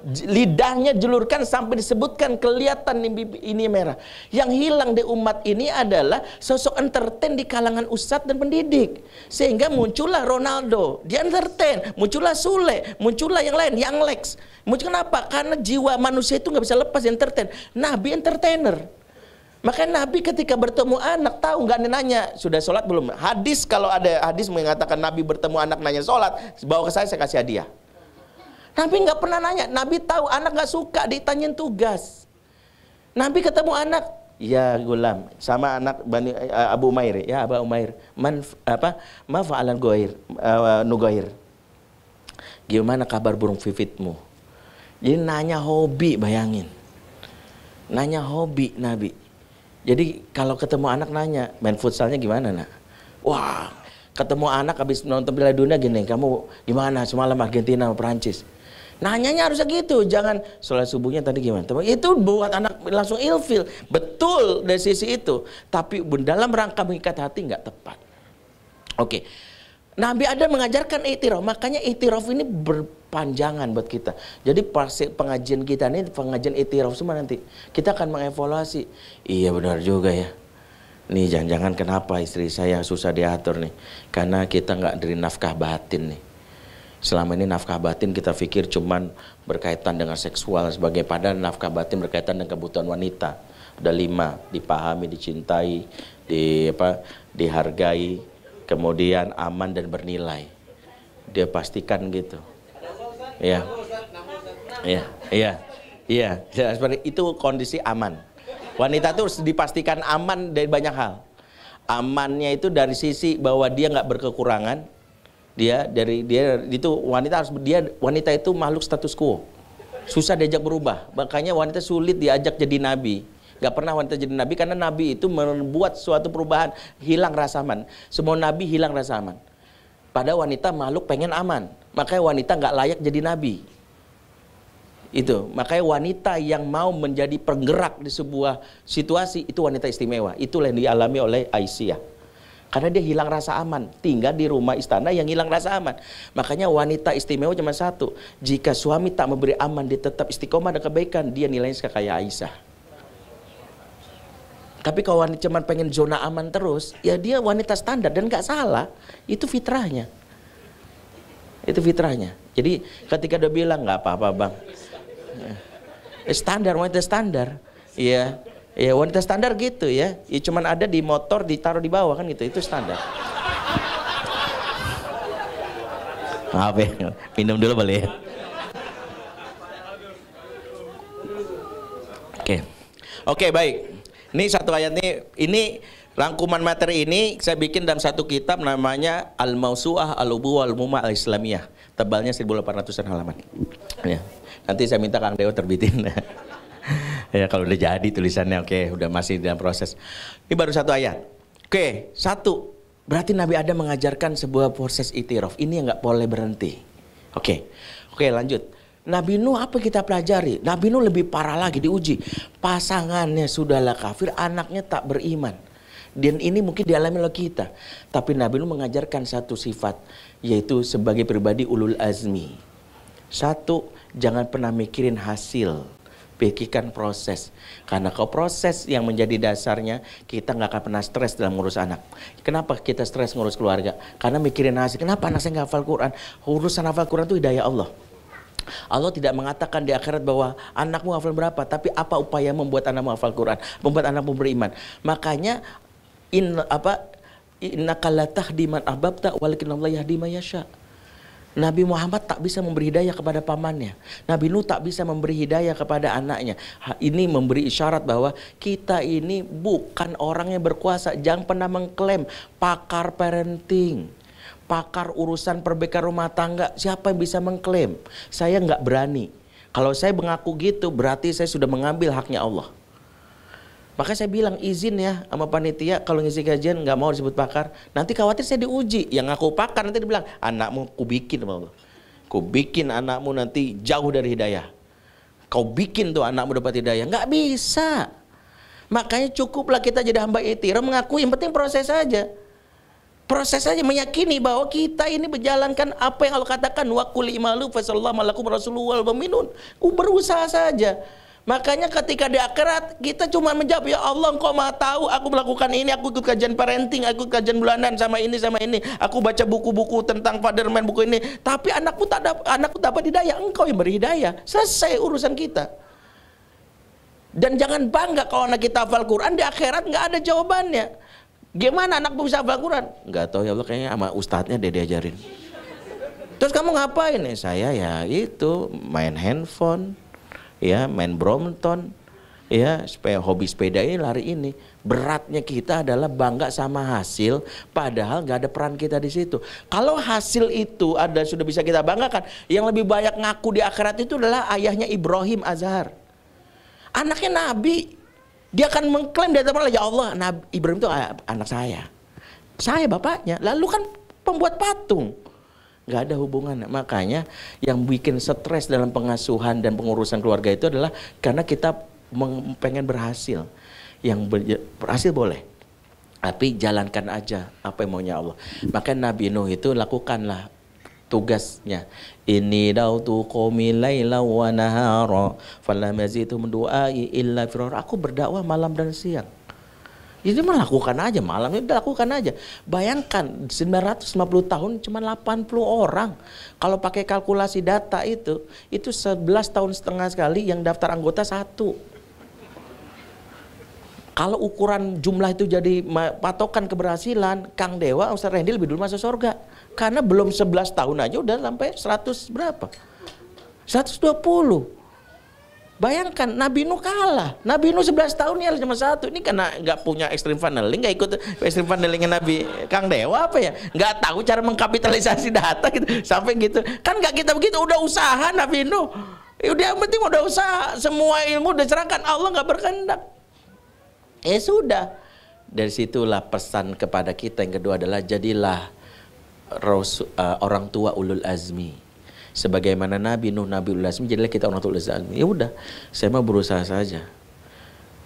Lidahnya jelurkan sampai disebutkan kelihatan ini, ini merah. Yang hilang di umat ini adalah sosok entertain di kalangan ustadz dan pendidik. Sehingga muncullah Ronaldo, dia entertain. Muncullah Sule, muncullah yang lain, yang Lex. Muncul kenapa? Karena jiwa manusia itu nggak bisa lepas entertain. Nabi entertainer. Makanya Nabi ketika bertemu anak tahu nggak nanya sudah sholat belum. Hadis kalau ada hadis mengatakan Nabi bertemu anak nanya sholat bawa ke saya saya kasih hadiah. Nabi nggak pernah nanya. Nabi tahu anak nggak suka ditanyain tugas. Nabi ketemu anak Ya gulam sama anak Bani eh, Abu Umair ya Abu Umair man apa mafa'alan goir uh, eh, nugoir gimana kabar burung vividmu jadi nanya hobi bayangin nanya hobi Nabi jadi kalau ketemu anak nanya, main futsalnya gimana nak? Wah, ketemu anak habis nonton Piala Dunia gini, kamu gimana semalam Argentina sama Perancis? Nanyanya harusnya gitu, jangan sholat subuhnya tadi gimana? Itu buat anak langsung ilfil, betul dari sisi itu. Tapi dalam rangka mengikat hati nggak tepat. Oke, Nabi Adam mengajarkan itiraf, makanya itiraf ini ber, panjangan buat kita. Jadi pengajian kita ini pengajian itiraf semua nanti. Kita akan mengevaluasi. Iya benar juga ya. Nih jangan-jangan kenapa istri saya susah diatur nih. Karena kita nggak dari nafkah batin nih. Selama ini nafkah batin kita pikir cuman berkaitan dengan seksual sebagai padahal nafkah batin berkaitan dengan kebutuhan wanita. Ada lima, dipahami, dicintai, di apa, dihargai, kemudian aman dan bernilai. Dia pastikan gitu. Iya. Iya, iya. Iya, ya, seperti itu kondisi aman. Wanita itu dipastikan aman dari banyak hal. Amannya itu dari sisi bahwa dia nggak berkekurangan. Dia dari dia itu wanita harus dia wanita itu makhluk status quo. Susah diajak berubah. Makanya wanita sulit diajak jadi nabi. Gak pernah wanita jadi nabi karena nabi itu membuat suatu perubahan hilang rasa aman. Semua nabi hilang rasa aman. Pada wanita makhluk pengen aman Makanya wanita nggak layak jadi nabi. Itu, makanya wanita yang mau menjadi penggerak di sebuah situasi itu wanita istimewa. Itulah yang dialami oleh Aisyah. Karena dia hilang rasa aman, tinggal di rumah istana yang hilang rasa aman. Makanya wanita istimewa cuma satu. Jika suami tak memberi aman, dia tetap istiqomah dan kebaikan, dia nilainya kayak Aisyah. Tapi kalau wanita cuma pengen zona aman terus, ya dia wanita standar dan gak salah. Itu fitrahnya. Itu fitrahnya. Jadi ketika dia bilang nggak apa-apa bang. Eh, eh, standar wanita standar. Iya. Ya wanita standar gitu ya. Ya cuman ada di motor ditaruh di bawah kan gitu. Itu standar. Maaf ya, minum dulu boleh ya. Oke. Okay. Oke, okay, baik. Ini satu ayat ini ini Rangkuman materi ini saya bikin dalam satu kitab namanya Al-Mausu'ah Al-Ubuwa Al-Muma Al-Islamiyah. Tebalnya 1800-an halaman. Ya. Nanti saya minta Kang Dewa terbitin. ya kalau udah jadi tulisannya oke, okay, udah masih dalam proses. Ini baru satu ayat. Oke, okay, satu. Berarti Nabi Adam mengajarkan sebuah proses itiraf. Ini yang nggak boleh berhenti. Oke. Okay. Oke, okay, lanjut. Nabi Nuh apa kita pelajari? Nabi Nuh lebih parah lagi diuji. Pasangannya sudahlah kafir, anaknya tak beriman. Dan ini mungkin dialami oleh kita. Tapi Nabi Nuh mengajarkan satu sifat, yaitu sebagai pribadi ulul azmi. Satu, jangan pernah mikirin hasil, pikirkan proses. Karena kalau proses yang menjadi dasarnya, kita nggak akan pernah stres dalam ngurus anak. Kenapa kita stres ngurus keluarga? Karena mikirin hasil. Kenapa anak saya nggak hafal Quran? Urusan hafal Quran itu hidayah Allah. Allah tidak mengatakan di akhirat bahwa anakmu hafal berapa, tapi apa upaya membuat anakmu hafal Quran, membuat anakmu beriman. Makanya in apa innaka di man ahbabta Allah yahdi man yasha. Nabi Muhammad tak bisa memberi hidayah kepada pamannya. Nabi Nuh tak bisa memberi hidayah kepada anaknya. Ini memberi isyarat bahwa kita ini bukan orang yang berkuasa. Jangan pernah mengklaim pakar parenting pakar urusan perbaikan rumah tangga, siapa yang bisa mengklaim? Saya nggak berani. Kalau saya mengaku gitu, berarti saya sudah mengambil haknya Allah. Makanya saya bilang izin ya sama panitia kalau ngisi gajian nggak mau disebut pakar. Nanti khawatir saya diuji. Yang aku pakar nanti dibilang anakmu ku bikin Allah. Ku bikin anakmu nanti jauh dari hidayah. Kau bikin tuh anakmu dapat hidayah. Nggak bisa. Makanya cukuplah kita jadi hamba itira mengakui yang penting proses saja. Proses saja meyakini bahwa kita ini menjalankan apa yang Allah katakan wa qul imalu fasallallahu malakum rasulul ku Berusaha saja Makanya ketika di akhirat kita cuma menjawab ya Allah engkau mah tahu aku melakukan ini, aku ikut kajian parenting, aku ikut kajian bulanan sama ini sama ini, aku baca buku-buku tentang fatherman buku ini, tapi anakku tak dapat anakku tak dapat hidayah, engkau yang beri hidayah. Selesai urusan kita. Dan jangan bangga kalau anak kita hafal Quran di akhirat nggak ada jawabannya. Gimana anakku bisa hafal Quran? Nggak tahu ya Allah kayaknya sama ustadznya dia diajarin. Terus kamu ngapain? Eh, saya ya itu main handphone, ya main Brompton, ya supaya hobi sepeda ini lari ini beratnya kita adalah bangga sama hasil padahal nggak ada peran kita di situ kalau hasil itu ada sudah bisa kita banggakan yang lebih banyak ngaku di akhirat itu adalah ayahnya Ibrahim Azhar anaknya Nabi dia akan mengklaim dia teman ya Allah Nabi Ibrahim itu anak saya saya bapaknya lalu kan pembuat patung nggak ada hubungan Makanya yang bikin stres dalam pengasuhan dan pengurusan keluarga itu adalah karena kita pengen berhasil. Yang ber ya, berhasil boleh, tapi jalankan aja apa yang maunya Allah. Maka Nabi Nuh itu lakukanlah tugasnya. Ini dautu qomi laila wa nahara falam yazidhum illa firar. Aku berdakwah malam dan siang jadi ya, melakukan aja malamnya udah lakukan aja. Bayangkan 950 tahun cuma 80 orang. Kalau pakai kalkulasi data itu, itu 11 tahun setengah sekali yang daftar anggota satu. Kalau ukuran jumlah itu jadi patokan keberhasilan, Kang Dewa, Ustaz Randy lebih dulu masuk surga. Karena belum 11 tahun aja udah sampai 100 berapa? 120. Bayangkan Nabi Nuh kalah. Nabi Nuh 11 tahun ya cuma satu. Ini karena nggak punya extreme funneling, nggak ikut extreme funnelingnya Nabi Kang Dewa apa ya? Nggak tahu cara mengkapitalisasi data gitu. Sampai gitu. Kan nggak kita begitu udah usaha Nabi Nuh. Udah yang penting udah usaha, semua ilmu udah serahkan Allah nggak berkehendak. Ya sudah. Dari situlah pesan kepada kita yang kedua adalah jadilah eh, orang tua ulul azmi sebagaimana Nabi Nuh Nabi Ulas jadilah kita orang tulis ya udah saya mah berusaha saja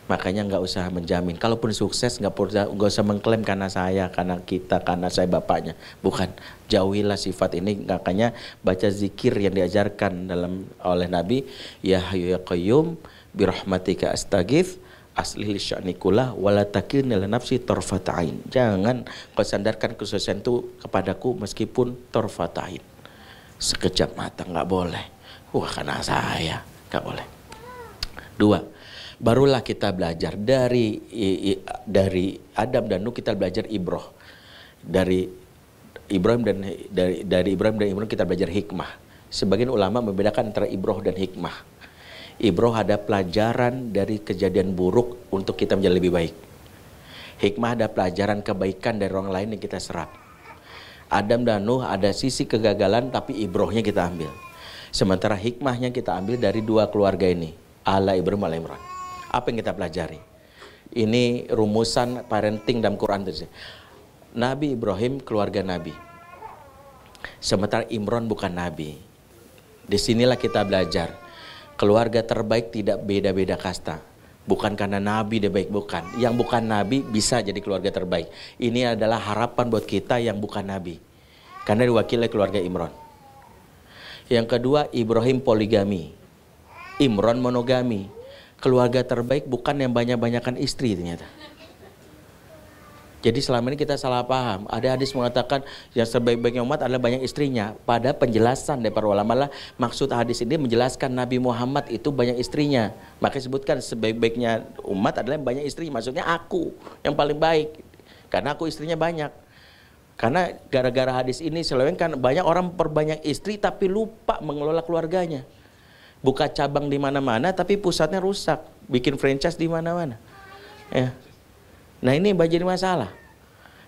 makanya nggak usah menjamin kalaupun sukses nggak perlu nggak usah mengklaim karena saya karena kita karena saya bapaknya bukan jauhilah sifat ini makanya baca zikir yang diajarkan dalam oleh Nabi ya hayu ya qayyum birahmatika astagif aslih sya'nikula wala takilni nafsi torfatain. Jangan kau sandarkan kesuksesan itu kepadaku meskipun torfatain sekejap mata nggak boleh. Wah karena saya nggak boleh. Dua, barulah kita belajar dari dari Adam dan Nuh kita belajar ibroh dari Ibrahim dan dari dari Ibrahim dan Ibrahim kita belajar hikmah. Sebagian ulama membedakan antara ibroh dan hikmah. Ibroh ada pelajaran dari kejadian buruk untuk kita menjadi lebih baik. Hikmah ada pelajaran kebaikan dari orang lain yang kita serap Adam dan Nuh ada sisi kegagalan tapi ibrohnya kita ambil. Sementara hikmahnya kita ambil dari dua keluarga ini. Ala Ibrahim ala Imran. Apa yang kita pelajari? Ini rumusan parenting dalam Quran. Nabi Ibrahim keluarga Nabi. Sementara Imran bukan Nabi. Disinilah kita belajar. Keluarga terbaik tidak beda-beda kasta bukan karena nabi dia baik bukan. Yang bukan nabi bisa jadi keluarga terbaik. Ini adalah harapan buat kita yang bukan nabi. Karena diwakili keluarga Imron. Yang kedua Ibrahim poligami. Imron monogami. Keluarga terbaik bukan yang banyak-banyakan istri ternyata. Jadi selama ini kita salah paham. Ada hadis mengatakan yang sebaik-baiknya umat adalah banyak istrinya. Pada penjelasan dari para ulama lah maksud hadis ini menjelaskan Nabi Muhammad itu banyak istrinya. Maka sebutkan sebaik-baiknya umat adalah banyak istri. Maksudnya aku yang paling baik karena aku istrinya banyak. Karena gara-gara hadis ini selain kan banyak orang perbanyak istri tapi lupa mengelola keluarganya. Buka cabang di mana-mana tapi pusatnya rusak, bikin franchise di mana-mana. Ya. Nah ini yang jadi masalah.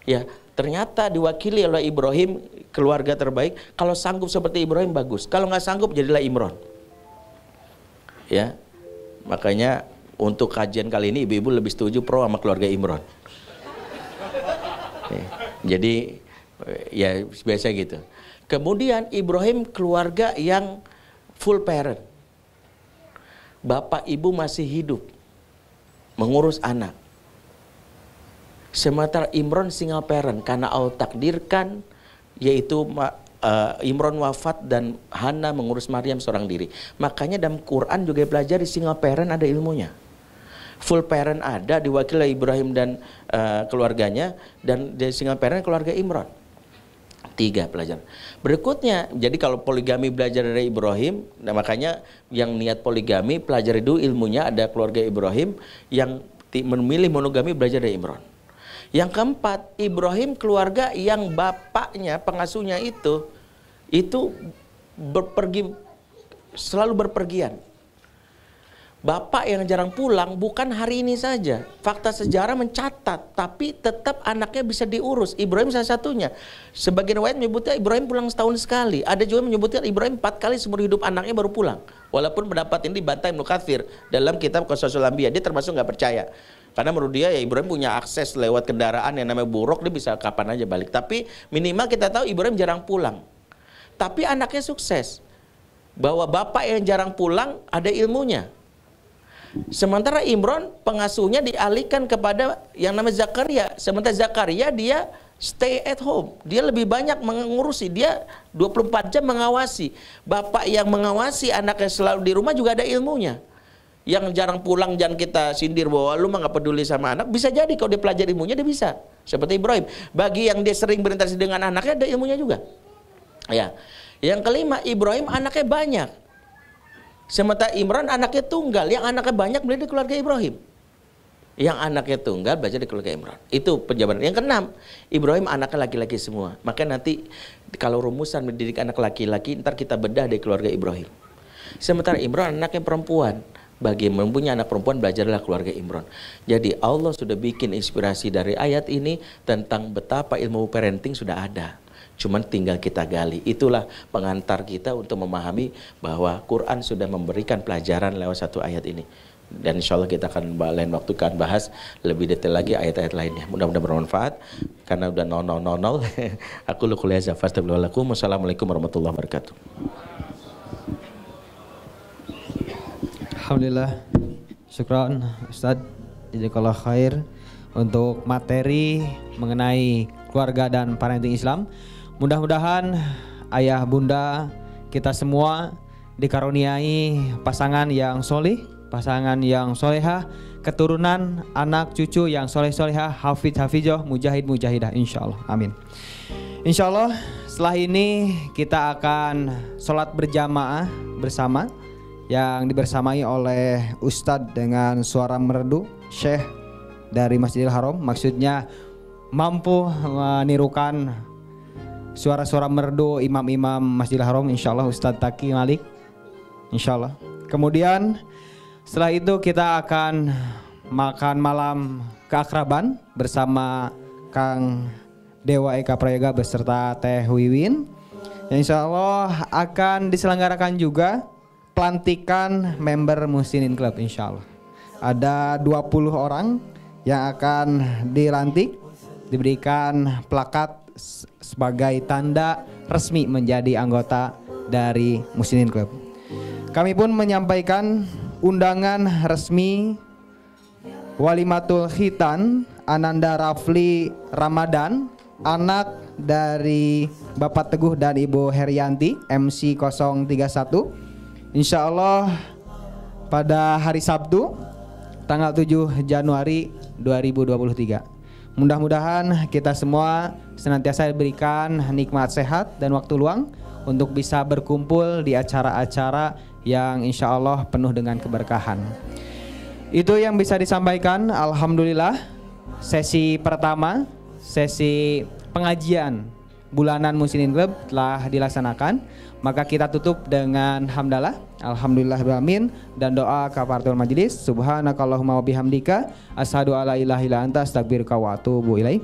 Ya ternyata diwakili oleh Ibrahim keluarga terbaik. Kalau sanggup seperti Ibrahim bagus. Kalau nggak sanggup jadilah Imron. Ya makanya untuk kajian kali ini ibu-ibu lebih setuju pro sama keluarga Imron. Ya, jadi ya biasa gitu. Kemudian Ibrahim keluarga yang full parent. Bapak ibu masih hidup mengurus anak Sementara Imron single parent karena Allah takdirkan yaitu uh, Imron wafat dan Hana mengurus Maryam seorang diri. Makanya dalam Quran juga belajar di single parent ada ilmunya. Full parent ada diwakili Ibrahim dan uh, keluarganya dan di single parent keluarga Imron tiga pelajaran. Berikutnya, jadi kalau poligami belajar dari Ibrahim, nah makanya yang niat poligami pelajari dulu ilmunya ada keluarga Ibrahim, yang memilih monogami belajar dari Imron. Yang keempat, Ibrahim keluarga yang bapaknya, pengasuhnya itu itu berpergi selalu berpergian. Bapak yang jarang pulang bukan hari ini saja. Fakta sejarah mencatat, tapi tetap anaknya bisa diurus. Ibrahim salah satunya. Sebagian riwayat menyebutnya Ibrahim pulang setahun sekali. Ada juga menyebutnya Ibrahim empat kali seumur hidup anaknya baru pulang. Walaupun pendapat ini dibantai Ibnu Kathir dalam kitab Qasasul Anbiya. Dia termasuk nggak percaya. Karena menurut dia ya Ibrahim punya akses lewat kendaraan yang namanya buruk dia bisa kapan aja balik. Tapi minimal kita tahu Ibrahim jarang pulang. Tapi anaknya sukses. Bahwa bapak yang jarang pulang ada ilmunya. Sementara Imron pengasuhnya dialihkan kepada yang namanya Zakaria. Sementara Zakaria dia stay at home. Dia lebih banyak mengurusi, dia 24 jam mengawasi. Bapak yang mengawasi anaknya selalu di rumah juga ada ilmunya yang jarang pulang jangan kita sindir bahwa lu mah gak peduli sama anak bisa jadi kalau dia pelajari ilmunya dia bisa seperti Ibrahim bagi yang dia sering berinteraksi dengan anaknya ada ilmunya juga ya yang kelima Ibrahim anaknya banyak sementara Imran anaknya tunggal yang anaknya banyak beli di keluarga Ibrahim yang anaknya tunggal belajar di keluarga Imran itu penjabaran yang keenam Ibrahim anaknya laki-laki semua maka nanti kalau rumusan mendidik anak laki-laki ntar kita bedah di keluarga Ibrahim sementara Imran anaknya perempuan bagi mempunyai anak perempuan belajarlah keluarga Imron. Jadi Allah sudah bikin inspirasi dari ayat ini tentang betapa ilmu parenting sudah ada. Cuman tinggal kita gali. Itulah pengantar kita untuk memahami bahwa Quran sudah memberikan pelajaran lewat satu ayat ini. Dan insya Allah kita akan lain waktu akan bahas lebih detail lagi ayat-ayat lainnya. Mudah-mudahan bermanfaat karena udah 0000. Aku Lukulia Zafar Wassalamualaikum warahmatullahi wabarakatuh. Alhamdulillah. Syukron Ustadz Jazakallah khair untuk materi mengenai keluarga dan parenting Islam. Mudah-mudahan ayah bunda kita semua dikaruniai pasangan yang solih, pasangan yang solehah, keturunan anak cucu yang soleh solehah, hafidh Hafidhoh mujahid mujahidah, insya Allah. Amin. Insya Allah setelah ini kita akan sholat berjamaah bersama yang dibersamai oleh Ustadz dengan suara merdu Syekh dari Masjidil Haram maksudnya mampu menirukan suara-suara merdu imam-imam Masjidil Haram insyaallah Ustadz Taki Malik insyaallah kemudian setelah itu kita akan makan malam keakraban bersama Kang Dewa Eka Prayoga beserta Teh Wiwin yang insya Allah akan diselenggarakan juga pelantikan member Musinin Club insya Allah. Ada 20 orang yang akan dilantik, diberikan plakat sebagai tanda resmi menjadi anggota dari Musinin Club. Kami pun menyampaikan undangan resmi Walimatul Khitan Ananda Rafli Ramadan anak dari Bapak Teguh dan Ibu Herianti MC 031 Insya Allah pada hari Sabtu tanggal 7 Januari 2023. Mudah-mudahan kita semua senantiasa diberikan nikmat sehat dan waktu luang untuk bisa berkumpul di acara-acara yang insya Allah penuh dengan keberkahan. Itu yang bisa disampaikan. Alhamdulillah, sesi pertama, sesi pengajian bulanan Musinin Club telah dilaksanakan. Maka kita tutup dengan hamdalah. Alhamdulillah amin dan doa kafaratul majelis. Subhanakallahumma wabihamdika bihamdika asyhadu alla ilaha illa anta astaghfiruka wa atubu ilaik.